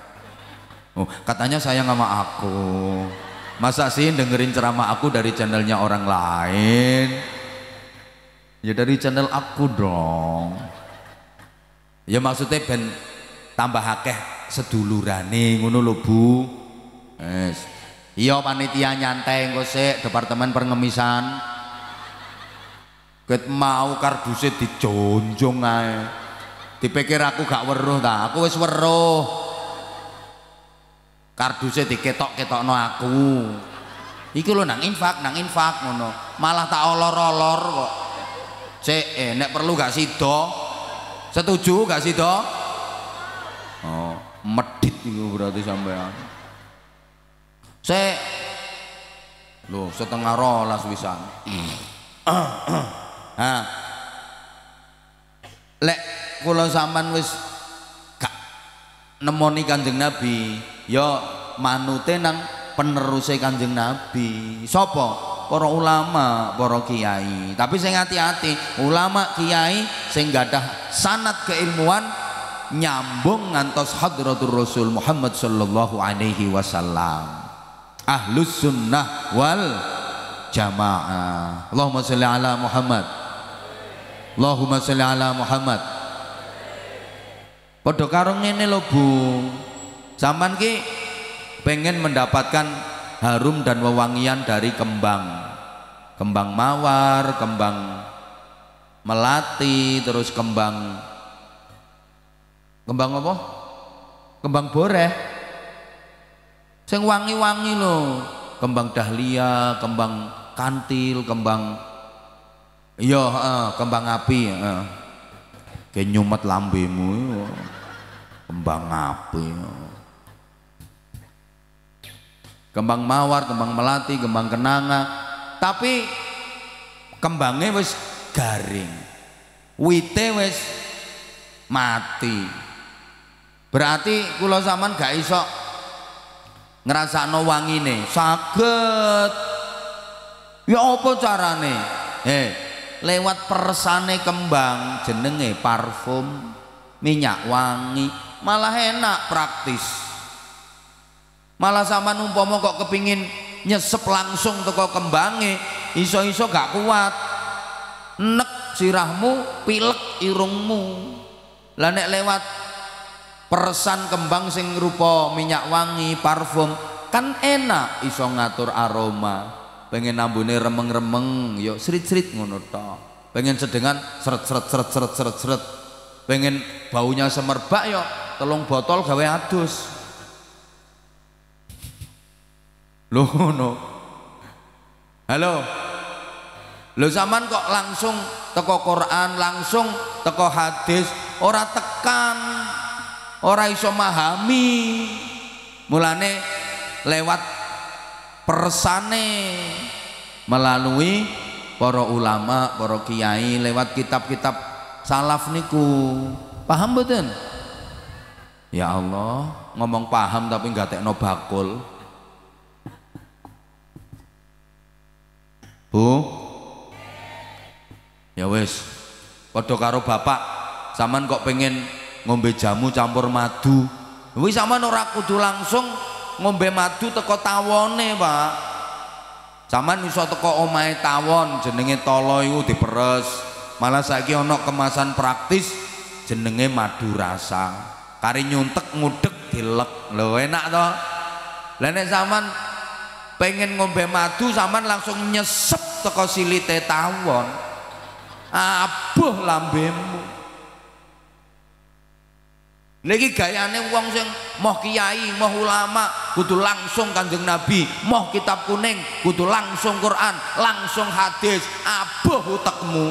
Oh, katanya sayang sama aku. Masa sih dengerin ceramah aku dari channelnya orang lain? Ya dari channel aku dong. Ya maksudnya ben tambah seduluran sedulurane ngono lho Bu. Yes. Iya panitia nyantai engko sik departemen pengemisan. Ket mau karduse dijonjong ae. Dipikir aku gak weruh ta? Aku wis weruh kardusnya diketok ketok no aku itu lo nang infak nang infak ngono malah tak olor-olor kok cek eh, nek perlu gak sido setuju gak sido oh medit itu berarti sampean cek lo setengah rolas wisan ha lek kula sampean wis gak nemoni kanjeng nabi ya manute nang peneruse Kanjeng Nabi. Sopo? Para ulama, para kiai. Tapi saya hati-hati, ulama kiai sing ada sanat keilmuan nyambung ngantos hadratul Rasul Muhammad sallallahu alaihi wasallam. Ahlus sunnah wal jamaah. Allahumma salli ala Muhammad. Allahumma salli ala Muhammad. Padha karo ngene lho, Bu. Zaman ki pengen mendapatkan harum dan wewangian dari kembang. Kembang mawar, kembang melati, terus kembang kembang apa? Kembang boreh. Sing wangi-wangi loh. Kembang dahlia, kembang kantil, kembang Iya, uh, kembang api, uh. kayak nyumet lambemu. Iya. Kembang api. Uh. Kembang mawar, kembang melati, kembang kenanga. Tapi kembangnya wes garing. Wite wes mati. Berarti kula zaman gak no ngrasakno wangine. Saged. Ya apa carane? Eh, lewat persane kembang jenenge parfum, minyak wangi, malah enak praktis malah sama mau kok kepingin nyesep langsung toko kembangi iso-iso gak kuat nek sirahmu pilek irungmu lanek lewat persan kembang sing rupa minyak wangi parfum kan enak iso ngatur aroma pengen nambune remeng-remeng yuk serit-serit ngono to pengen sedengan seret seret seret seret seret seret pengen baunya semerbak yuk telung botol gawe adus Loh Halo. Lo zaman kok langsung teko Quran, langsung teko hadis, ora tekan, ora iso mahami. Mulane lewat persane melalui para ulama, para kiai, lewat kitab-kitab salaf niku. Paham betul? Ya Allah, ngomong paham tapi nggak tekno bakul. Bu. Ya wis. Padha karo bapak, sampean kok pengen ngombe jamu campur madu. Wis sampean ora kudu langsung ngombe madu teko tawone, Pak. Sampean iso teko omahe tawon jenenge tolo iku diperes. Malah saiki ana kemasan praktis jenenge madu rasa. Kari nyuntek ngudek dilek. Lho enak to. Lah nek sampean pengen ngombe madu zaman langsung nyesep teko silite tawon abuh lambemu lagi gayane wong sing moh kiai mau ulama kudu langsung kanjeng nabi mau kitab kuning kudu langsung Quran langsung hadis abuh utekmu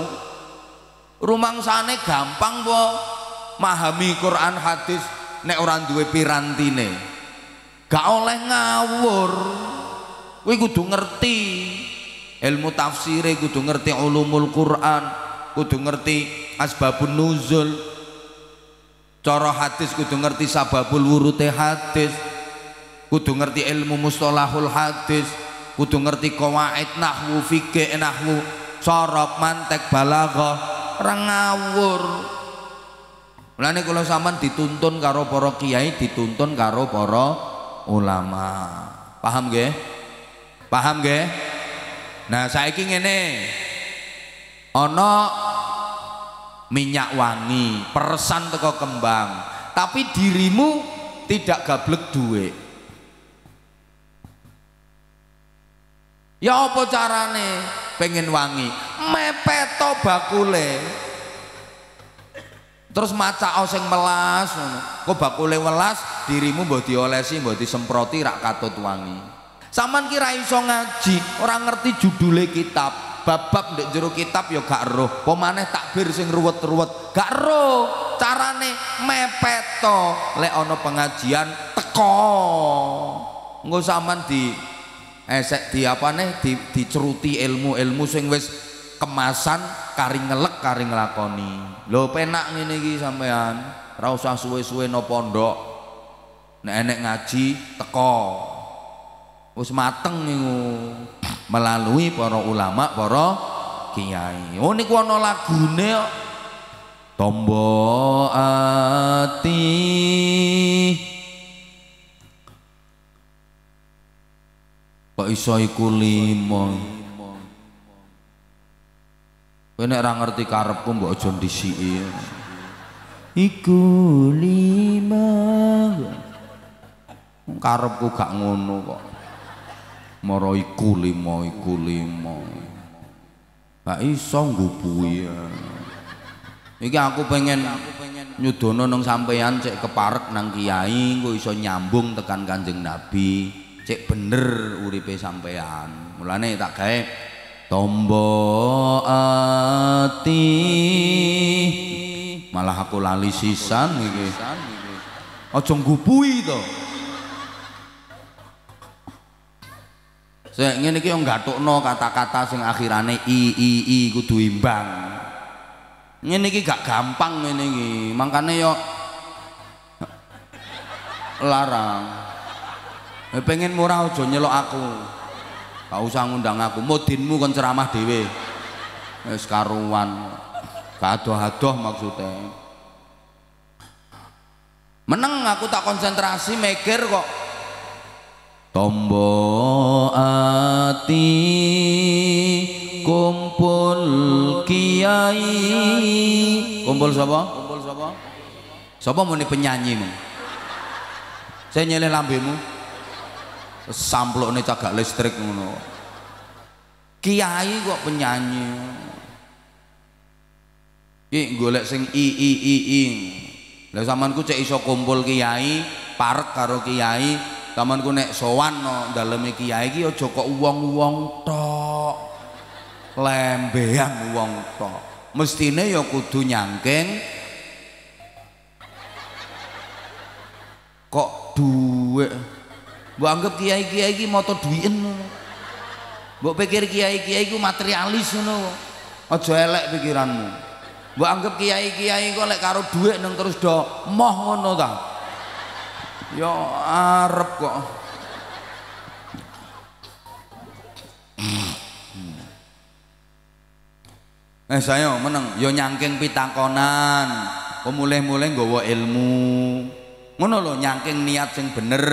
rumangsane gampang boh mahami Quran hadis nek orang duwe pirantine gak oleh ngawur kowe kudu ngerti ilmu tafsir kudu ngerti ulumul Quran kudu ngerti asbabun nuzul cara hadis kudu ngerti sababul wurute hadis kudu ngerti ilmu mustalahul hadis kudu ngerti kawaid nahwu fikih nahwu sorok mantek balaghah rengawur ngawur Mulane kula sampean dituntun karo para kiai, dituntun karo para ulama. Paham nggih? Paham ke? Nah, saya ingin ini ono minyak wangi, persan teko kembang, tapi dirimu tidak gablek duit. Ya apa carane pengen wangi? Mepeto bakule. Terus maca oseng melas Kok bakule welas, dirimu mbok diolesi, mbok disemproti rak katut wangi. Saman kira iso ngaji, orang ngerti judule kitab. Babab ndek jero kitab ya gak roh. tak maneh takbir sing ruwet-ruwet, gak roh. Carane mepeto leono Lek ana pengajian teko. Engko sampean di esek di nih di diceruti ilmu-ilmu sing wis kemasan kari ngelek kari ngelakoni lo penak ngene iki sampean. Ora usah suwe-suwe no pondok. Nek enek ngaji teko wis mateng niku melalui para ulama para kiai oh niku ana lagune tombo ati kok iso iku lima Kowe nek ora ngerti karepku mbok aja ndisiki. Iku lima. Karepku gak ngono kok. moro iku limo iku limo gak iso ngubui ya iki aku pengen nyudono nang sampeyan cek keparek nang kiai kok iso nyambung tekan kanjeng nabi cek bener uripe sampeyan mulane tak gawe tombo ati malah aku lali sisan iki aja ngubui to Sing ngene yang yo no kata-kata sing akhirane i i i kudu imbang. Ngene iki gak gampang ini iki. makanya yo larang. Pengen murah aja nyelok aku. Gak usah ngundang aku. Modinmu kon ceramah dhewe. Wis Kadoh-adoh maksudnya. Meneng aku tak konsentrasi mikir kok. Tombo ati kumpul kiai kumpul sapa? Kumpul sapa? Sapa muni mu. Saya nyeleh lambemu. Samplokne cagak listrik ngono. Kiai kok penyanyi. iki golek sing i i i i. Lah samanku cek iso kumpul kiai, parek karo kiai, Tamanku nek sowan no daleme kiai iki coko kok uang to, tok. Lembean uang tok. Mestine yo ya kudu nyangkeng, kok duwe mbok anggap kiai-kiai iki moto duwien no bu pikir kiai-kiai ku materialis no Aja elek pikiranmu. bu anggap kiai-kiai kok lek karo duwe nang terus do moh ngono ta. Ya arep kok. Hmm. Eh sayo meneng ya nyangking pitangkonan, pemulih-mulih nggawa ilmu. Ngono lho nyangkeng niat sing bener.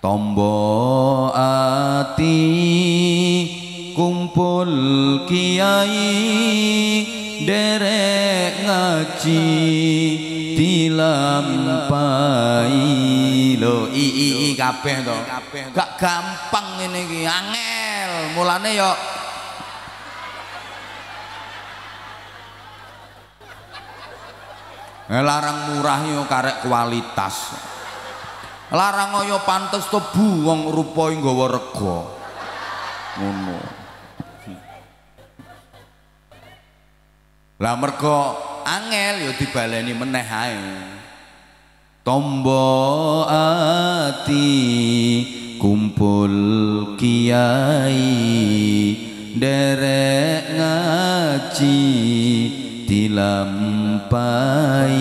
Tombo ati kumpul kiai derek ngaji. lampai lo i i i kabeh to gak gampang ngene iki angel mulane yo eh, larang murah yo karek kualitas larang yo pantes to buwong rupane nggawa rego ngono Lah mergo angel di ya dibaleni meneh ae. Tombo ati kumpul kiai derek ngaji dilampai.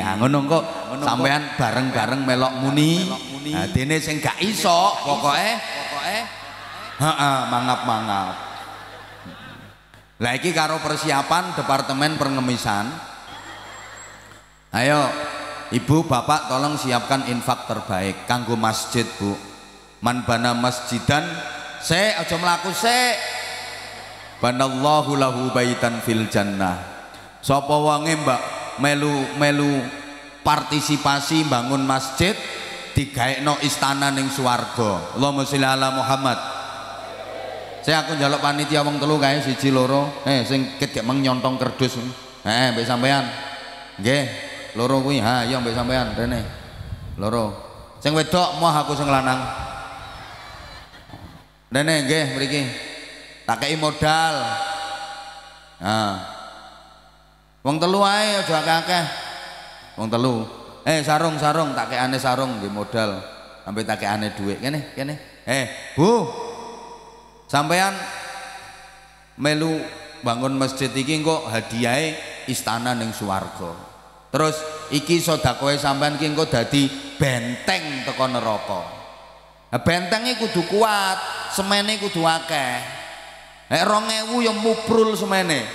Nah ngono kok sampean bareng-bareng melok muni. Nah dene sing gak iso pokoke pokoke heeh mangap-mangap. Lagi iki karo persiapan Departemen Pengemisan. Ayo, Ibu, Bapak tolong siapkan infak terbaik kanggo masjid, Bu. Man masjidan, se aja mlaku se. Banallahu lahu baitan fil jannah. Sopo wonge, Mbak, melu-melu partisipasi bangun masjid digaekno istana ning swarga. Allahumma sholli ala Muhammad saya aku njaluk panitia wong telu kae siji loro eh sing ket meng nyontong kerdus eh mbek sampean nggih loro kuwi ha iya mbek sampean rene loro sing wedok moh aku sing lanang rene nggih mriki tak kei modal ah wong telu ae aja akeh wong telu eh sarung sarung tak aneh sarung di modal sampai tak aneh duit kene kene eh bu sampean melu bangun masjid iki kok hadiahe istana ning swarga terus iki sedakoe sampean ki engko dadi benteng teko neraka bentenge kudu kuat semene kudu akeh nek 2000 yo mubrul semene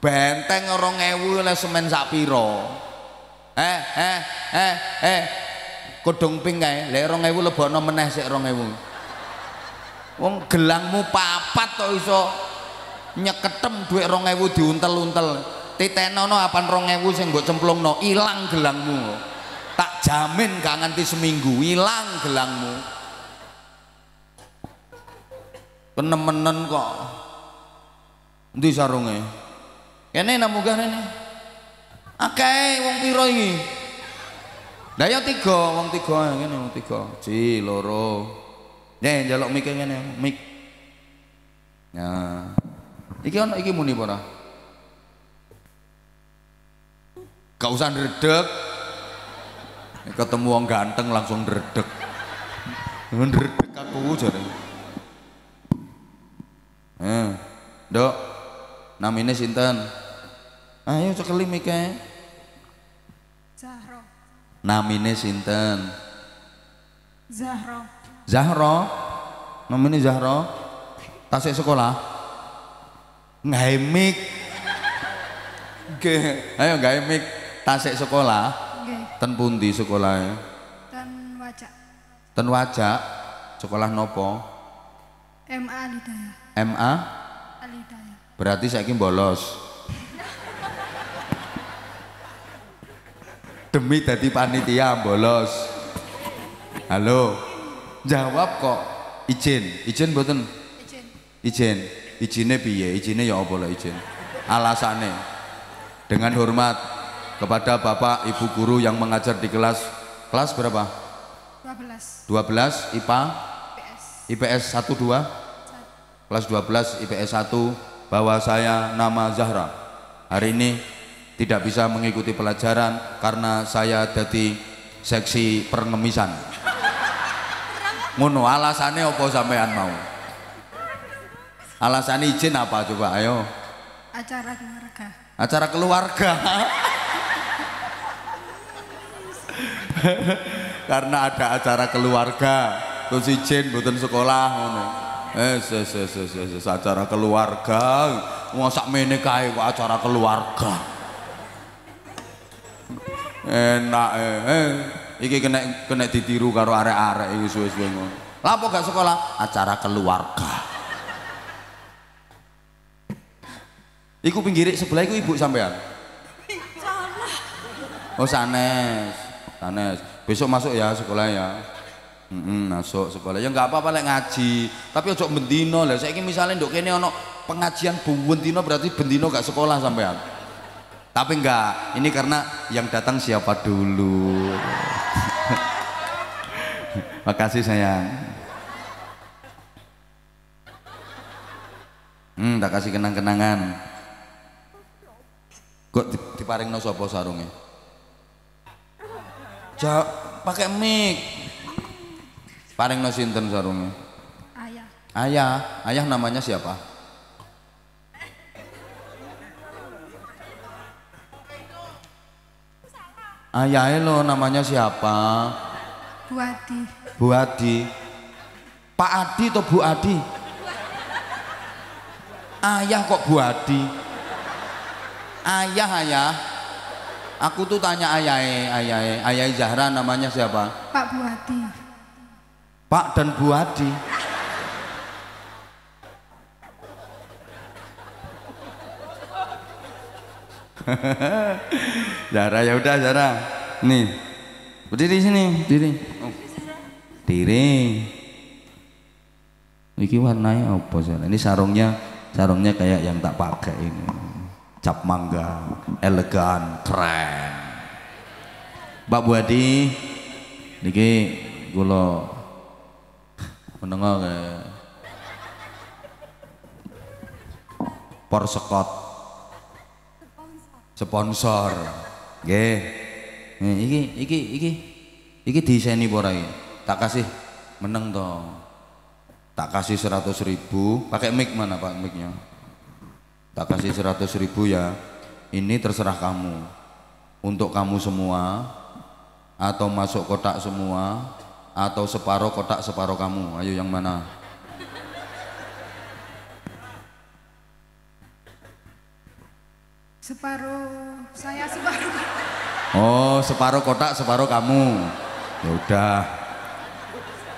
benteng 2000 oleh semen sak pira eh eh eh eh kodhong ping kae lek 2000 lebono meneh sik 2000 wong gelangmu papat toiso iso nyeketem duit rong ewu diuntel-untel titenono apa rong ewu sing mbok cemplungno ilang gelangmu tak jamin gak nganti seminggu ilang gelangmu penemenen kok ndi sarunge kene namugah rene akeh wong pira iki lah ya tiga wong tiga ngene wong tiga ji loro Nih jaluk mic ngene, mic. Nah. Iki ono iki muni apa ora? Gak usah ndredeg. Ketemu wong ganteng langsung redek, Ndredeg aku jare. Eh, Dok. Namine sinten? Ayo cekeli Zahro. Zahra. Namine sinten? Zahra. Zahra namanya Zahra tasik sekolah gawe Oke, ayo ngaimik tasik sekolah ten pundi ya, ten wajak ten wajak sekolah nopo MA Alidaya MA Alidaya berarti saya bolos demi tadi panitia bolos halo Jawab kok izin, izin mboten? Izin. Izin. izinnya piye? izinnya ya apa izin? Alasannya Dengan hormat kepada Bapak Ibu guru yang mengajar di kelas kelas berapa? 12. 12 IPA IPS. IPS 12. Kelas 12 IPS 1 bahwa saya nama Zahra. Hari ini tidak bisa mengikuti pelajaran karena saya jadi seksi pernemisan ngono alasannya apa sampean mau alasan izin apa coba ayo acara keluarga acara keluarga karena ada acara keluarga terus izin buatan sekolah ngono eh se se se se acara keluarga ngosak menikahi kok acara keluarga enak eh, eh iki kena kena ditiru karo arek-arek iki suwe-suwe ngono lapo gak sekolah acara keluarga iku pinggir sebelah iku ibu sampean oh sanes sanes besok masuk ya sekolah ya Mm -mm, masuk sekolah ya nggak apa-apa lek ngaji tapi ojo bendino lah saya ingin misalnya dok ini ono pengajian bendino berarti bendino gak sekolah sampean tapi enggak ini karena yang datang siapa dulu makasih sayang hmm tak kasih kenang-kenangan kok diparing no sopo sarungnya ja pakai mic paring no sinten sarungnya ayah ayah ayah namanya siapa Ayah iya, iya lo namanya siapa? Bu Adi. Bu Adi. Pak Adi atau Bu Adi? Ayah kok Bu Adi? Ayah ayah. Aku tuh tanya ayah ayah ayah Zahra namanya siapa? Pak Bu Adi. Pak dan Bu Adi. Zara ya udah Zara. Nih. Berdiri sini, diri, Diri. Iki warnanya apa Zara? Ini sarungnya sarungnya kayak yang tak pakai ini. Cap mangga, elegan, keren. Mbak Buadi, niki gula menengok ke Porsekot sponsor nggih ini, eh, iki iki iki iki diseni apa tak kasih meneng to tak kasih seratus ribu pakai mic mana pak micnya tak kasih seratus ribu ya ini terserah kamu untuk kamu semua atau masuk kotak semua atau separuh kotak separuh kamu ayo yang mana Separuh, saya separuh. Oh, separuh kotak, separuh kamu. Ya udah.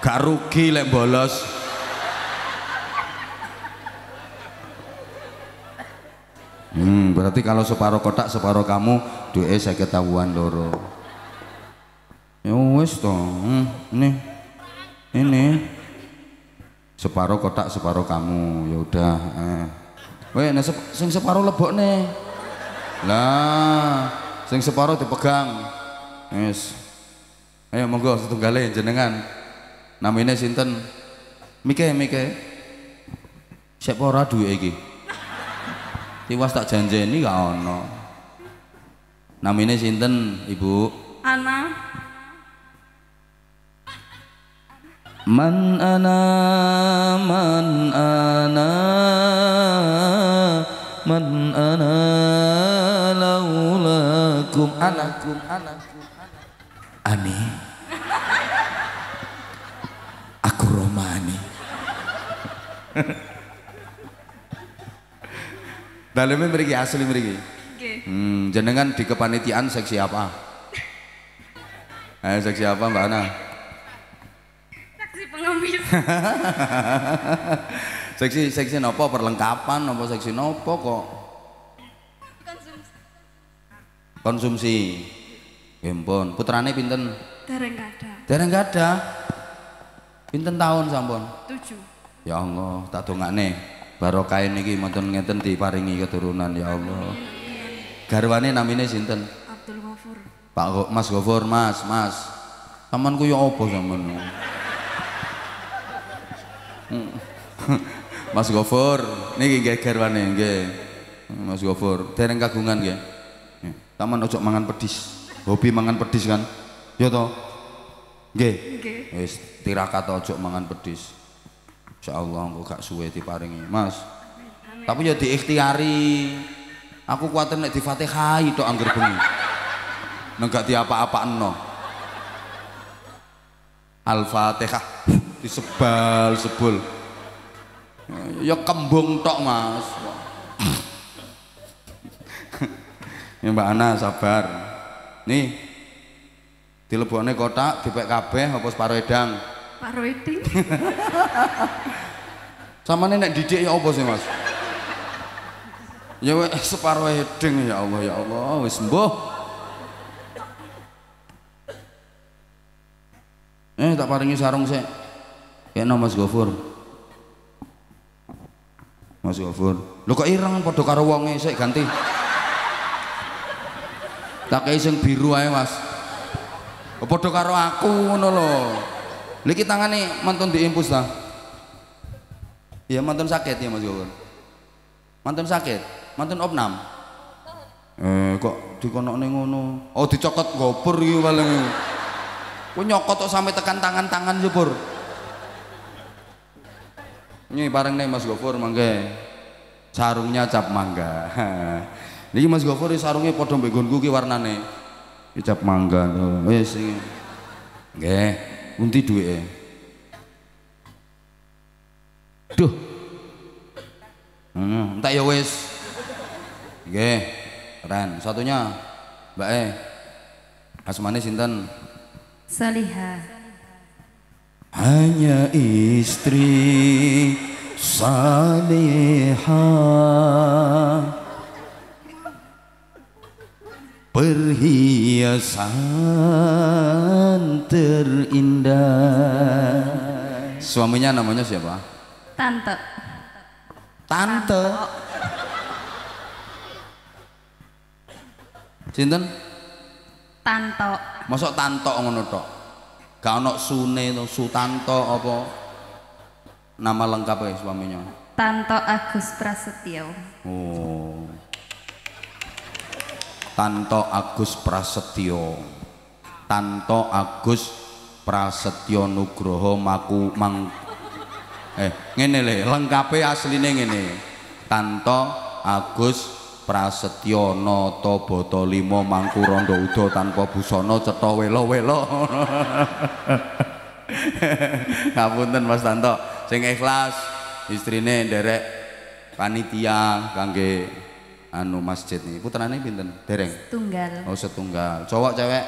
Gak rugi lek bolos. Hmm, berarti kalau separuh kotak, separuh kamu, duwe saya ketahuan loro. Ya wis to. Hmm, ini. Ini. Separuh kotak, separuh kamu. Ya udah. Eh. Weh, nah sing separuh lebokne. Nah, sing separuh dipegang. Yes. Ayo monggo setunggale jenengan. Namine sinten? Mike, Mike. Sik ora duwe iki. Tiwas tak janjeni gak ono. Namine sinten, Ibu? Ana. Man ana man ana kum ana kum ana ani aku ani dalamnya mereka asli mereka hmm, jenengan di kepanitiaan seksi apa eh, seksi apa mbak Ana seksi pengemis seksi seksi nopo perlengkapan nopo seksi nopo kok Konsumsi. Gempon, ya Putrane pinten? Dereng kada. Dereng kada. Pinten tahun sampun? Tujuh. Ya Allah, tak dongakne. Barokah niki mboten ngeten paringi keturunan ya Allah. Garwane namine sinten? Abdul Ghafur. Pak Mas Ghafur, Mas, Mas. Sampeyan ku yo apa sampeyan? Mas Ghafur, niki nggih garwane nggih. Mas Ghafur, dereng kagungan nggih. Taman ojok mangan pedis. Hobi mangan pedis kan? Ya toh. Nggih. Nggih. Wis tirakat ojok mangan pedis. Insyaallah engko gak suwe diparingi, Mas. Amin. Tapi ya diikhtiari. Aku kuatir nek difatihai tok anggar bengi. Nek apa diapa eno Al-Fatihah disebal sebul. Ya kembung tok, Mas ini Mbak Ana sabar nih dilebokne kotak dipek kabeh apa separo edang separo edang sama nek didik ya apa sih Mas ya separo eding ya Allah ya Allah wis mbuh Eh tak paringi sarung sih. Kena Mas Gofur. Mas Gofur. Lu kok ireng padha karo wonge sik ganti tak kayak sing biru aja mas Bodoh karo aku ngono lho tangan nih mantun di impus lah. Iya mantun sakit ya mas Gowon mantun sakit mantun opnam eh kok nih ngono oh dicokot gopur yuk paling kowe nyokot kok sampe tekan tangan-tangan sepur ini bareng nih Mas Gofur mangga sarungnya cap mangga Niki Mas Gofur sarunge padha mbek nggonku iki warnane. Ijab mangga to. Wis sing. Nggih, unti duwike. Duh. Hmm, entek ya wis. Nggih. Keren. Satunya Mbak E. Asmane sinten? Salihah. Hanya istri salihah perhiasan terindah suaminya namanya siapa tante tante, tante. Sinten? Tanto. Masuk tanto ngono tok. Gak ono sune to, sutanto apa? Nama lengkapnya suaminya. Tanto Agus Prasetyo. Oh. Tanto Agus Prasetyo Tanto Agus Prasetyo Nugroho Maku Mang eh ngene le lengkape asline ngene Tanto Agus Prasetyo Noto Boto Limo Mangku Rondo Udo Tanpa Busono Ceto Welo Welo Ngapunten Mas Tanto sing ikhlas istrine nderek panitia kangge anu masjid nih putrane binten dereng tunggal oh setunggal cowok cewek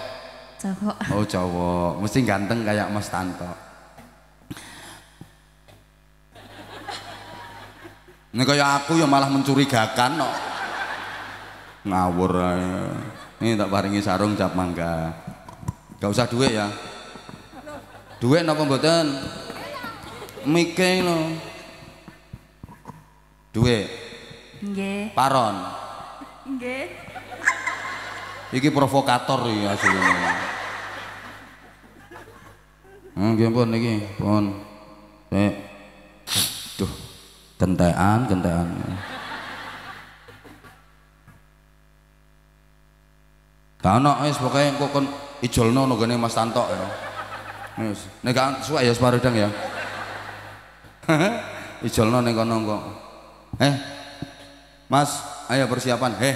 cowok oh cowok mesti ganteng kayak mas tanto ini kayak aku yang malah mencurigakan no. ngawur aja. ini tak paringi sarung cap mangga gak usah duit ya duit no pembuatan mikir lo duit Nggih. Paron. Nggih. Iki provokator iki asline. Hmm, nggih pun iki pun. Nek. Duh, gentekan, gentekan. Gak ono wis pokoke engko kon ijolno nggone Mas Tanto ya. Wis, nek gak suwe ya separedang ya. ijolno ning kono engko. Eh, Mas, ayo persiapan. Heh.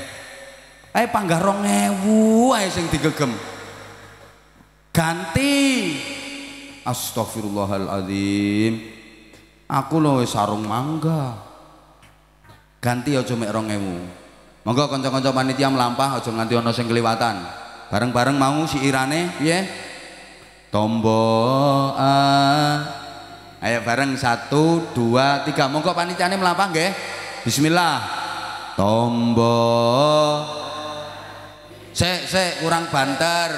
Ayo panggah rong ewu ayo sing digegem. Ganti. Astagfirullahaladzim. Aku loh sarung mangga. Ganti ya mek rong ewu. Monggo kanca-kanca panitia melampah aja nganti ana sing kelewatan. Bareng-bareng mau si piye? ya, Tombo Ayo bareng satu, dua, tiga. Monggo panitiane melampah nggih. Bismillah. tombo sek sek kurang banter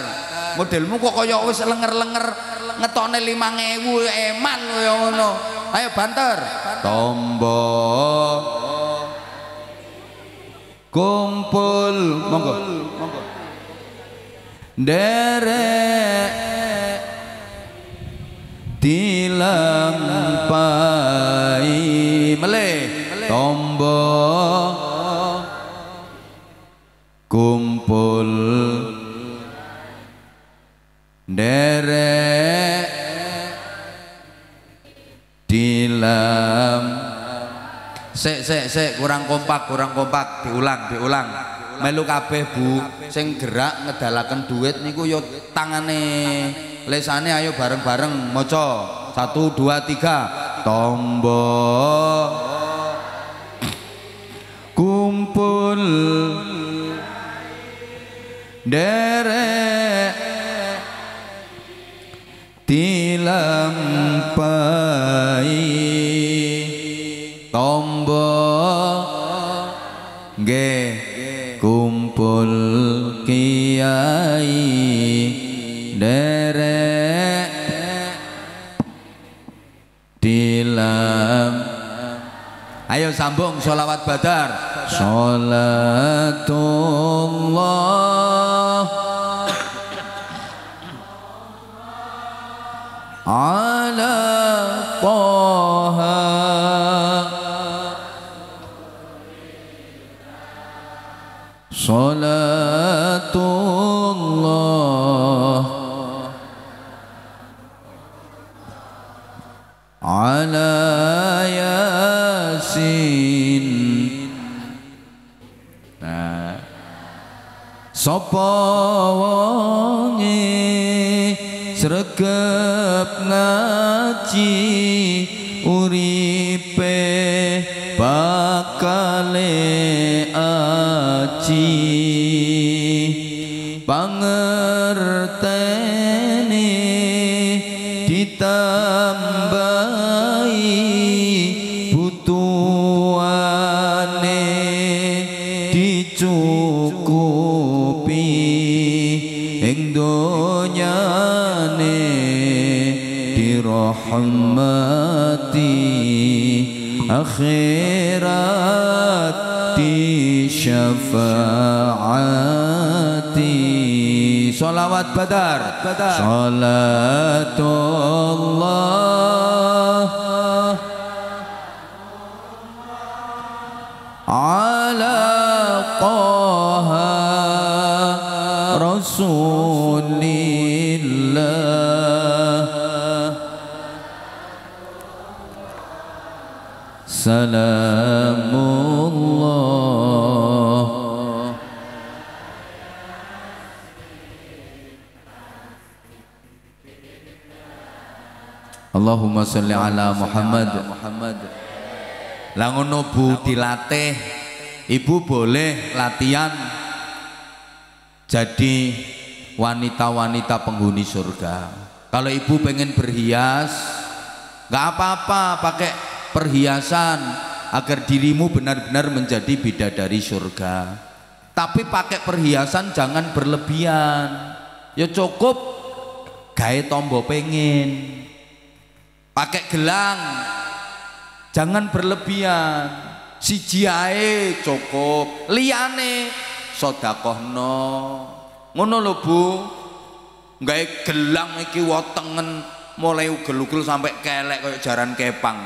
modelmu kok kaya wis lenger-lenger ngetone 5000 eman kaya ngono ayo banter tombo kumpul monggo monggo derek dilampai mele tombol kumpul derek dilem sek sek sek kurang kompak kurang kompak diulang diulang melu kabeh Bu sing gerak ngedalaken duit niku yo ya tangane lesane ayo bareng-bareng maca satu dua tiga, tombo kumpul derek dilempai tombol nge kumpul kiai derek dilam ayo sambung sholawat badar sholatullah Ada pohon, sola, tunggul, ada yasin, চির حماتي أخيراتي شفاعاتي صلوات بدر صلاة الله سلام الله Allahumma sholli ala Muhammad lah ngono Bu dilatih Ibu boleh latihan jadi wanita-wanita penghuni surga kalau ibu pengen berhias nggak apa-apa pakai perhiasan agar dirimu benar-benar menjadi bidadari surga tapi pakai perhiasan jangan berlebihan ya cukup gaya tombol pengen pakai gelang jangan berlebihan Si jiae cukup sodakoh sodakohno ngono lho Bu gaya gelang iki watengen mulai ugel-ugel sampai kelek kayak jaran kepang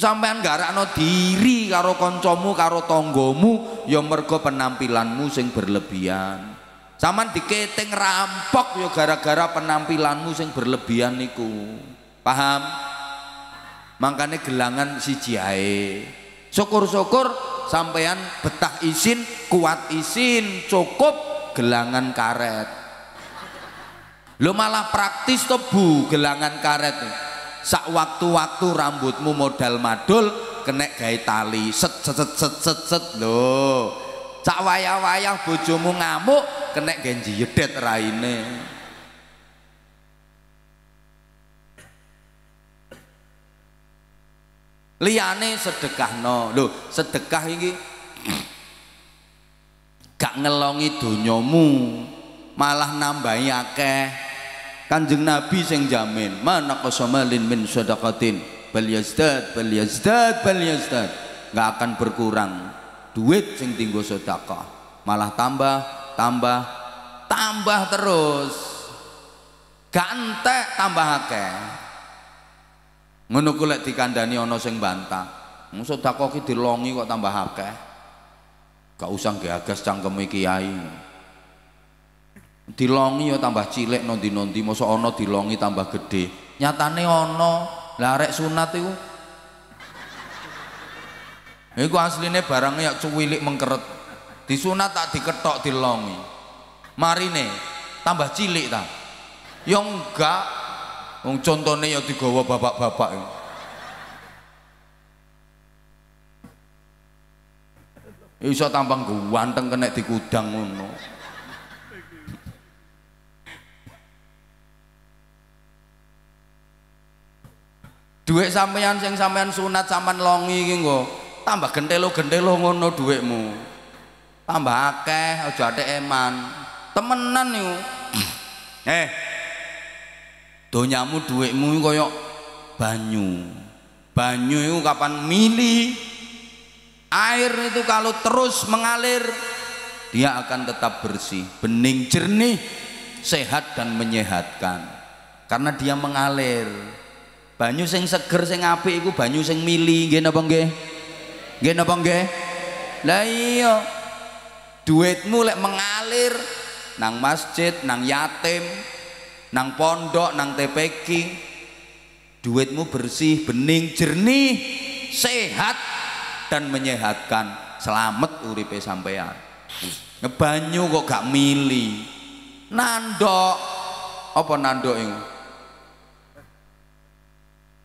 sampean garakno diri karo kancamu karo tonggomu ya mergo penampilanmu sing berlebihan sampean diketing rampok ya gara-gara penampilanmu sing berlebihan niku paham makanya gelangan si ae syukur-syukur sampean betah isin kuat isin cukup gelangan karet lo malah praktis tuh bu gelangan karet nih sak waktu-waktu rambutmu modal madul kena gaya tali set set set set set, set. lho sak wayah-wayah bojomu ngamuk kena genji yedet raine Liane sedekah no, lo sedekah ini gak ngelongi donyamu malah nambahi akeh Kanjeng Nabi sing jamin, mana kosomalin min sedekatin bal yazdad bal yazdad akan berkurang duit sing tinggo sedekah, malah tambah, tambah, tambah terus. Gantek tambah akeh. Ngono lek dikandani ono sing bantah. Mung ki dilongi kok tambah akeh. Gak usah gagas cangkeme kiai dilongi yo ya tambah cilik nanti nanti masa soono dilongi tambah gede nyatane ono ono sunat itu. iku aslinya barangnya ya cuwilik mengkeret sunat tak diketok dilongi Mari marine tambah cilik ta Yang enggak yang contohnya ya digawa bapak-bapak bisa tampang ganteng kena di kudang Duit sampean sing sampean sunat sampean longi gitu Tambah gentelo-gentelo ngono duitmu Tambah akeh aja ada eman. Temenan yuk, Eh. Donyamu mu kaya banyu. Banyu itu kapan mili? Air itu kalau terus mengalir dia akan tetap bersih, bening, jernih, sehat dan menyehatkan karena dia mengalir banyu sing seger sing apik iku banyu sing mili nggih napa nggih nggih napa nggih lah iya duitmu lek mengalir nang masjid nang yatim nang pondok nang TPK duitmu bersih bening jernih sehat dan menyehatkan selamat uripe sampean ngebanyu kok gak mili nandok apa nandok ini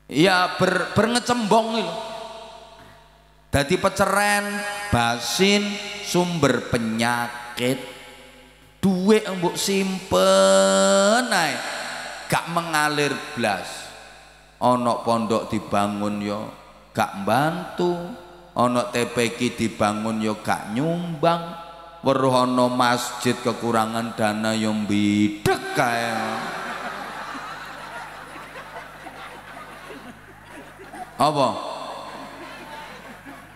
ya ber, berngecembong itu jadi peceren basin sumber penyakit duit embuk simpen ae gak mengalir blas ana pondok dibangun yo gak bantu ana TPK dibangun yo gak nyumbang weruh ana masjid kekurangan dana yo mbidhek kae apa?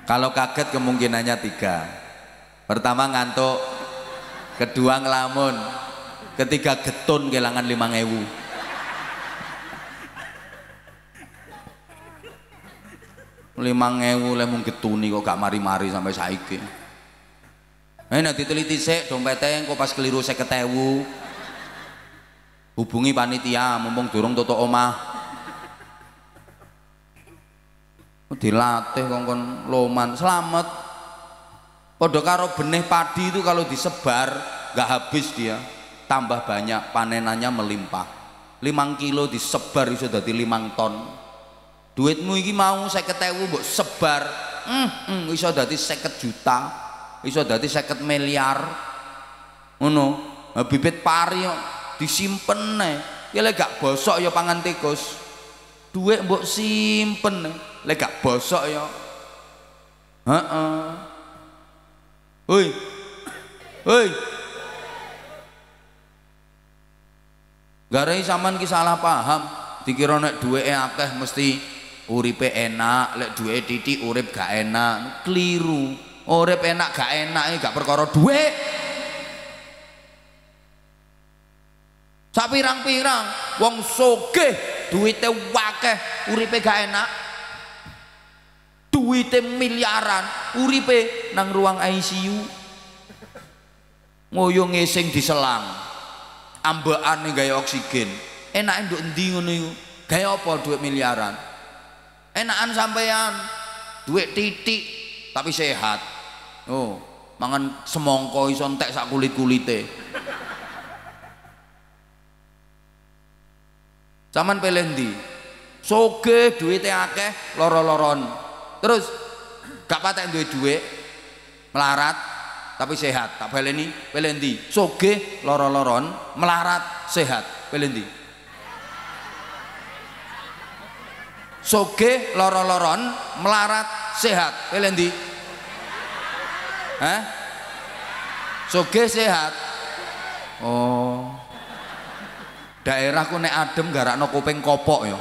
kalau kaget kemungkinannya tiga pertama ngantuk kedua ngelamun ketiga getun kehilangan lima ewu lima ewu lemu getuni kok gak mari-mari sampai saiki eh, Nanti teliti sih dompetnya kok pas keliru saya ketewu hubungi panitia mumpung durung toto omah dilatih kongkon loman selamat podo karo benih padi itu kalau disebar gak habis dia tambah banyak panenannya melimpah limang kilo disebar itu jadi limang ton duitmu ini mau saya ketemu buat sebar hmm, hmm, iso dadi seket juta iso dadi seket miliar uno bibit pari yo disimpen nih ya gak bosok ya pangan tikus duit buat simpen nih lek gak bosok ya heeh woi woi garai sampean ki salah paham dikira nek duweke akeh mesti uripe enak lek duweke titik urip gak enak keliru urip enak gak enak gak perkara duwe. sak pirang-pirang wong sogeh duwite wakeh uripe gak enak duwite miliaran uripe nang ruang ICU ngoyo ngesing diselang nih gaya oksigen enak nduk endi ngono iku apa duit miliaran enakan sampean duit titik tapi sehat oh mangan semongko ison tek sak kulit-kulite zaman pelendi Soge duitnya akeh loro-loron terus gak patek duwe duit melarat tapi sehat tak peleni, pelendi soge loro-loron melarat sehat pelendi soge loro-loron melarat sehat pelendi Hah? soge sehat oh daerahku nek adem garakno kuping kopok ya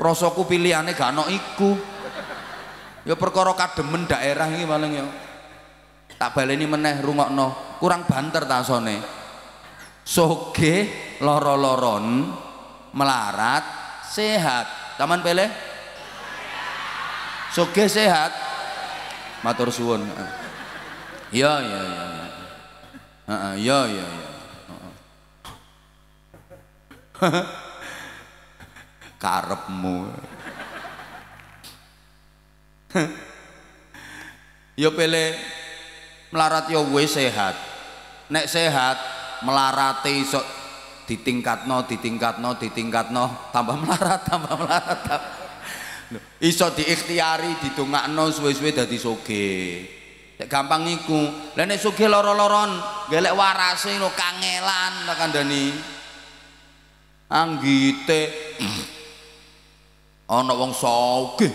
rasaku pilihane gak ana iku ya perkara kademen daerah iki paling ya tak baleni meneh rungokno kurang banter tasone soge loro-loron melarat sehat taman pele soge sehat matur suwun ya ya ya ya ya ya ya karepmu yo ya pele melarat yo ya gue sehat nek sehat melarate iso ditingkatno ditingkatno no, tambah melarat tambah melarat tambah. iso diikhtiari didongakno suwe-suwe dadi soge Lek gampang iku lha nek soge loro-loron gelek warase lo kangelan tak kandhani anggite ana wong sogih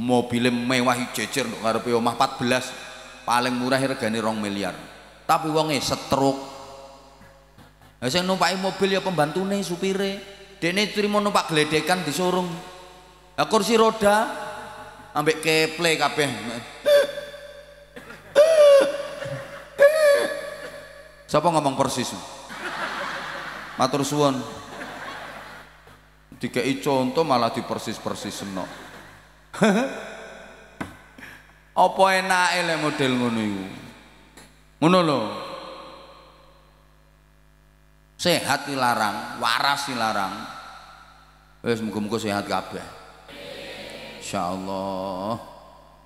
mobil mewah jejer kok ngarepe omah 14 paling murah regane 2 miliar tapi wonge setruk Lah sing numpaki mobil ya pembantune, supire. Dene trimo numpak gledekan disurung. Lah kursi roda ambek keple kabeh. Siapa ngomong persis? Matur suwun. Dikei contoh malah dipersis-persis seno. Apa enak ele model ngono iku? Ngono lho. Sehat dilarang, waras dilarang. Wis muga-muga sehat kabeh. Insyaallah.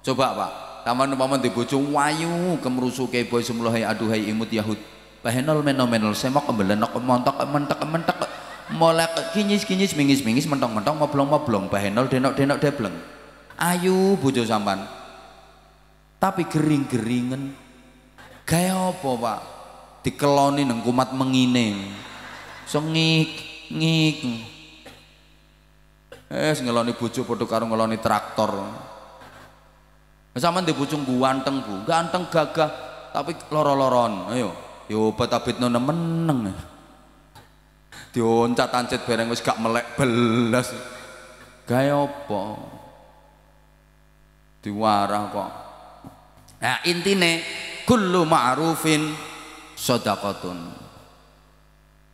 Coba Pak, Taman umpama di bojo wayu kemrusuke boy semlohe aduhai imut yahud. Pahenol menol menol semok kemelenok montok mentek mentek Molek kinyis-kinyis mingis-mingis mentong-mentong mablong moblong bahenol denok-denok debleng. Ayu bujo sampan. Tapi gering-geringen. Gaya apa, Pak? Dikeloni neng kumat mengine. Sengik, ngik. Eh, ngeloni bujo padha karo ngeloni traktor. Sama di bujung ganteng bu, ganteng gagah tapi loro-loron. Ayo, yo obat meneng ya. Dioncat ancit bareng wis gak melek belas. Gawe apa? Diwarah kok. Nah, intine kullu ma'rufin sodakotun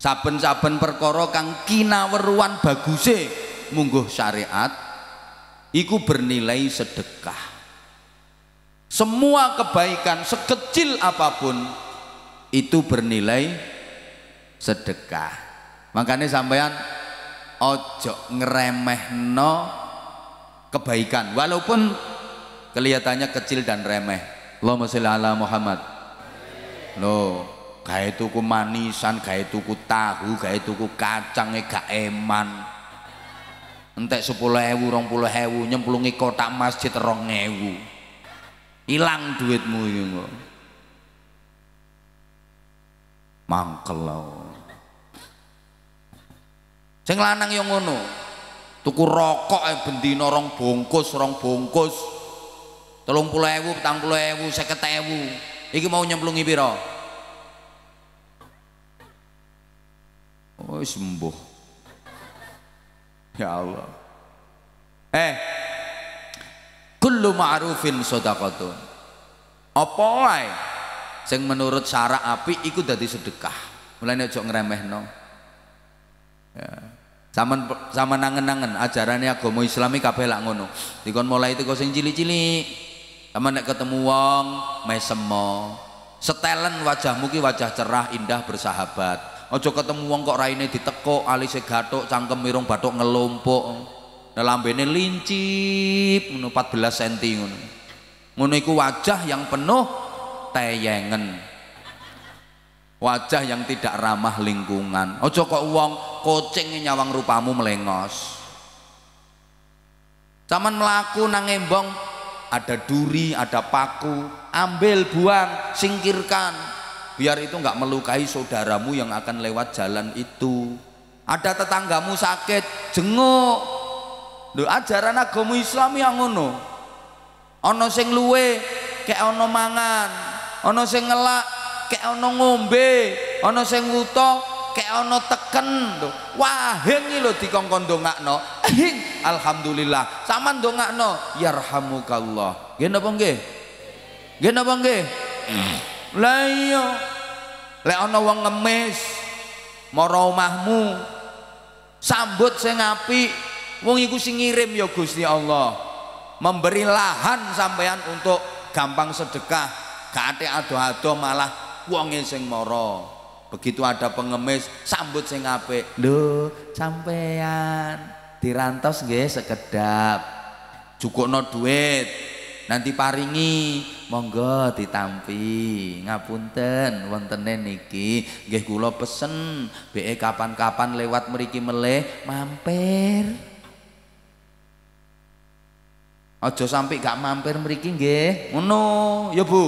Saben-saben perkara kang kinaweruan baguse mungguh syariat iku bernilai sedekah. Semua kebaikan sekecil apapun itu bernilai sedekah makanya sampean ojo no kebaikan walaupun kelihatannya kecil dan remeh Allahumma sholli ala Muhammad lo gawe tuku manisan gawe tuku tahu gawe tuku kacang gak eman entek puluh 20.000 nyemplungi kotak masjid rong 2.000 Hilang duitmu iki mangkel sing lanang yang ngono tuku rokok eh bendino rong bungkus rong bungkus telung puluh ewu petang puluh ewu seket ewu iki mau nyemplungi piro oh sembuh ya Allah eh kullu ma'rufin sodakotun apa wae sing menurut syarak api ikut dadi sedekah mulai mulane aja ngremehno ya Saman sama nangen-nangen ajarannya agama Islami kabeh lak ngono. Dikon mulai teko sing cilik-cilik. Sama nek ketemu wong mesemo. setelan wajahmu ki wajah cerah, indah, bersahabat. Ojo ketemu wong kok raine ditekuk, alise gathuk, cangkem mirung bathuk ngelumpuk. Lambene lincip ngono 14 cm ngono. Ngono iku wajah yang penuh tayengen wajah yang tidak ramah lingkungan ojo kok uang kucing nyawang rupamu melengos zaman melaku nang embong ada duri ada paku ambil buang singkirkan biar itu nggak melukai saudaramu yang akan lewat jalan itu ada tetanggamu sakit jenguk lu ajaran agama Islam yang ngono. Ono sing luwe, ono ono mangan. ono sing ngelak, kayak ono ngombe ono sing wuto kayak ono teken ini lo di lho dongak no alhamdulillah dongak no yarhamu nggih gini apa nggih gini apa lha iya. layo, le ono wong ngemis moro mahmu sambut sing api wong iku sing ngirim ya Gusti Allah memberi lahan sampean untuk gampang sedekah gak ado-ado malah wonge sing mara begitu ada pengemis sambut sing apik lho sampean dirantos nggih sekedap cukupno duit nanti paringi monggo ditampi ngapunten wontene niki nggih kula pesen be kapan-kapan lewat meriki meleh mampir aja sampai gak mampir meriking nggih ngono ya Bu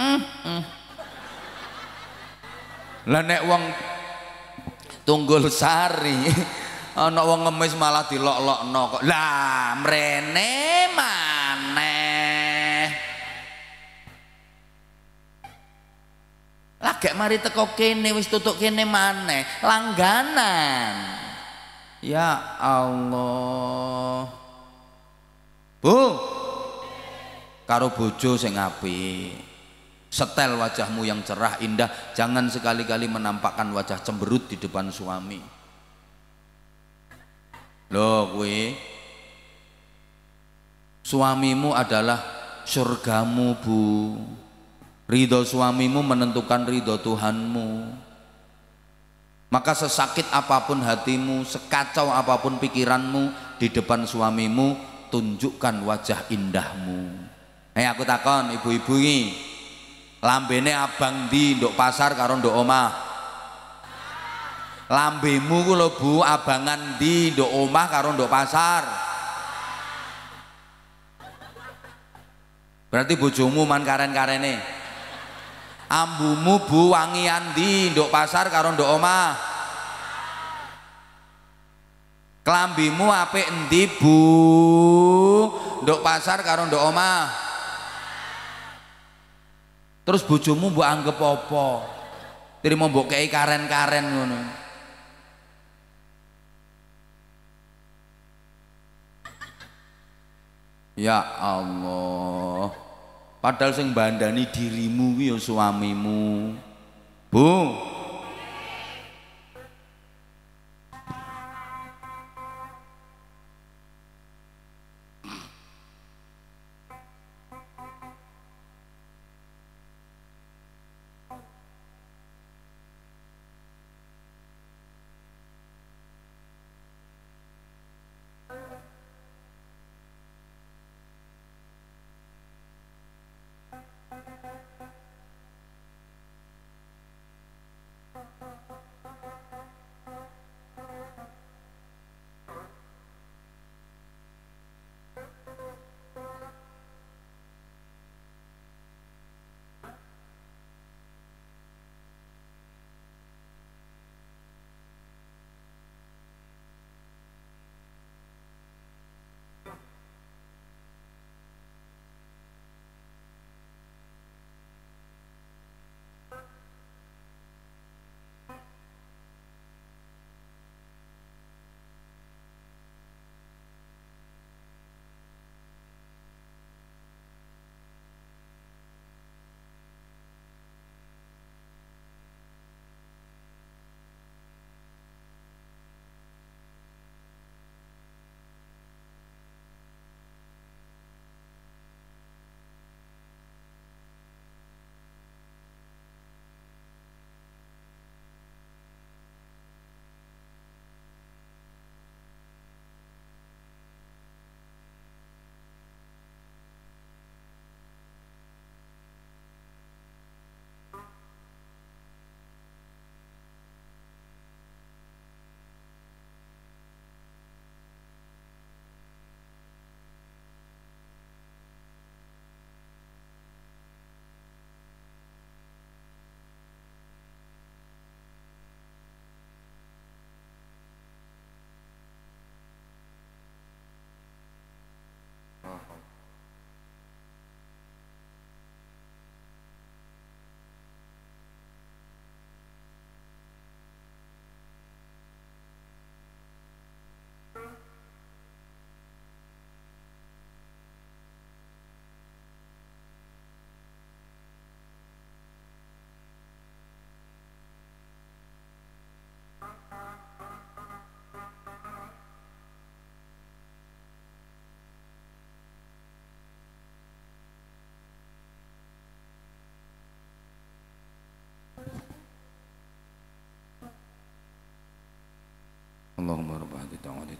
mm, mm lah nek wong tunggul sari ana wong ngemis malah dilok-lokno kok lah mrene maneh lah gak mari teko kene wis tutuk kene maneh langganan ya Allah Bung karo bojo sing apik setel wajahmu yang cerah indah jangan sekali-kali menampakkan wajah cemberut di depan suami loh kue suamimu adalah surgamu bu ridho suamimu menentukan ridho Tuhanmu maka sesakit apapun hatimu sekacau apapun pikiranmu di depan suamimu tunjukkan wajah indahmu hei eh, aku takon ibu-ibu ini lambene abang di nduk pasar karo nduk oma. lambemu ku Bu abangan di nduk oma karo nduk pasar berarti bujumu man karen-karene ambumu Bu wangian di nduk pasar karo nduk oma. Kelambimu apik endi Bu nduk pasar karo nduk oma. Terus bojomu mbok anggap apa? mau mbok kei karen-karen ngono. Ya Allah. Padahal sing bandani dirimu ya suamimu. Bu,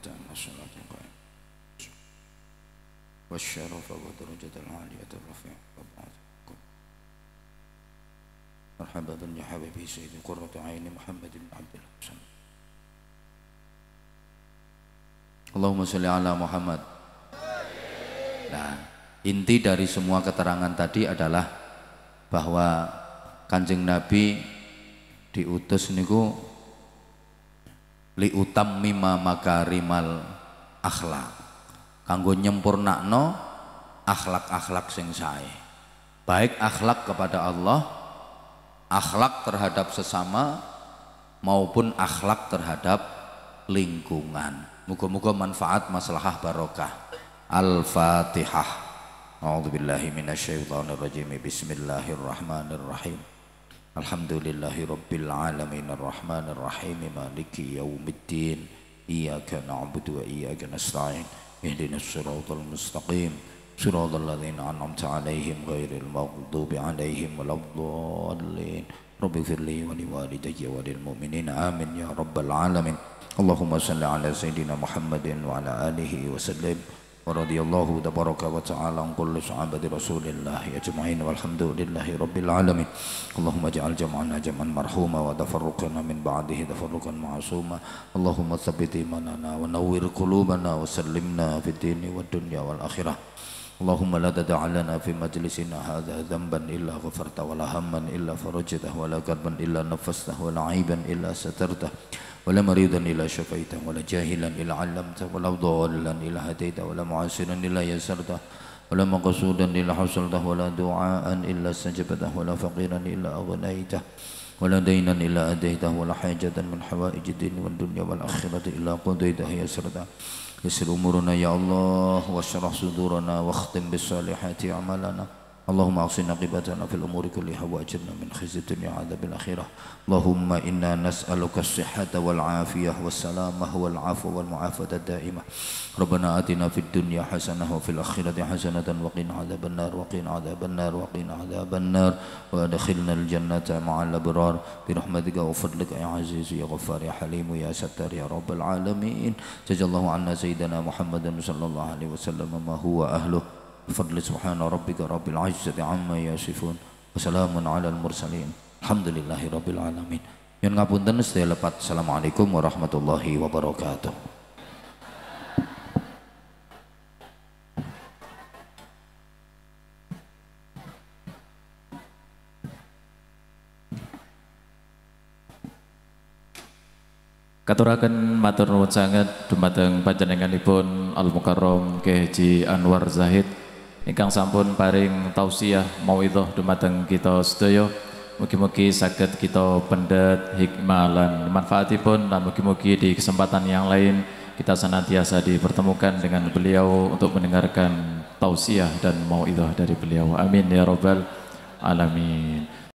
القائمة والشرف والدرجة العالية الرفيع وبعضكم مرحبا Allahumma ala Muhammad. Nah, inti dari semua keterangan tadi adalah bahwa Kanjeng Nabi diutus niku liutam mima makarimal akhlak kanggo nyempurnakno akhlak-akhlak sing sae baik akhlak kepada Allah akhlak terhadap sesama maupun akhlak terhadap lingkungan muga-muga manfaat maslahah barokah al-fatihah A'udzubillahi minasyaitonirrajim Bismillahirrahmanirrahim. الحمد لله رب العالمين الرحمن الرحيم مالك يوم الدين إياك نعبد وإياك نستعين اهدنا الصراط المستقيم صراط الذين أنعمت عليهم غير المغضوب عليهم ولا الضالين رب اغفر لي ولوالدي وللمؤمنين آمين يا رب العالمين اللهم صل على سيدنا محمد وعلى آله وسلم ورضي الله تبارك وتعالى عن كل صحابة رسول الله أجمعين والحمد لله رب العالمين اللهم اجعل جمعنا جمعا مرحوما وتفرقنا من بعده تفرقا معصوما اللهم ثبت إيماننا ونور قلوبنا وسلمنا في الدين والدنيا والآخرة اللهم لا تدع لنا في مجلسنا هذا ذنبا إلا غفرته ولا هما إلا فرجته ولا كربا إلا نفسته ولا عيبا إلا سترته ولا مريضا إلا شفيته ولا جاهلا إلا علمته ولا ضالا إلا هديته ولا معاسرا إلا يسرته ولا مقصودا إلا حصلته ولا دعاء إلا استجبته ولا فقيرا إلا أغنيته ولا دينا إلا أديته ولا حاجة من حوائج الدين والدنيا والآخرة إلا قضيته يسرته يسر أمورنا يا الله واشرح صدورنا واختم بالصالحات أعمالنا اللهم أحسن عاقبتنا في الأمور كلها وأجرنا من خزي الدنيا وعذاب الآخرة اللهم إنا نسألك الصحة والعافية والسلامة والعفو والمعافاة الدائمة ربنا آتنا في الدنيا حسنة وفي الآخرة حسنة وقنا عذاب النار وقنا عذاب النار وقنا عذاب النار وأدخلنا الجنة مع الأبرار برحمتك وفضلك يا عزيز يا غفار يا حليم يا ستار يا رب العالمين جزا الله عنا سيدنا محمد صلى الله عليه وسلم ما هو أهله فضل سبحان ربك رب العزة عما يصفون وسلام على المرسلين الحمد لله رب العالمين ngapun ngapunten sedaya lepat. Assalamualaikum warahmatullahi wabarakatuh. Katurakan matur nuwun sanget dumateng panjenenganipun Al Mukarrom Kyai Haji Anwar Zahid ingkang sampun paring tausiah mawidoh dumateng kita sedaya mugi-mugi sakit kita pendet hikmah dan manfaatipun dan mugi-mugi di kesempatan yang lain kita senantiasa dipertemukan dengan beliau untuk mendengarkan tausiah dan mawidoh dari beliau amin ya robbal alamin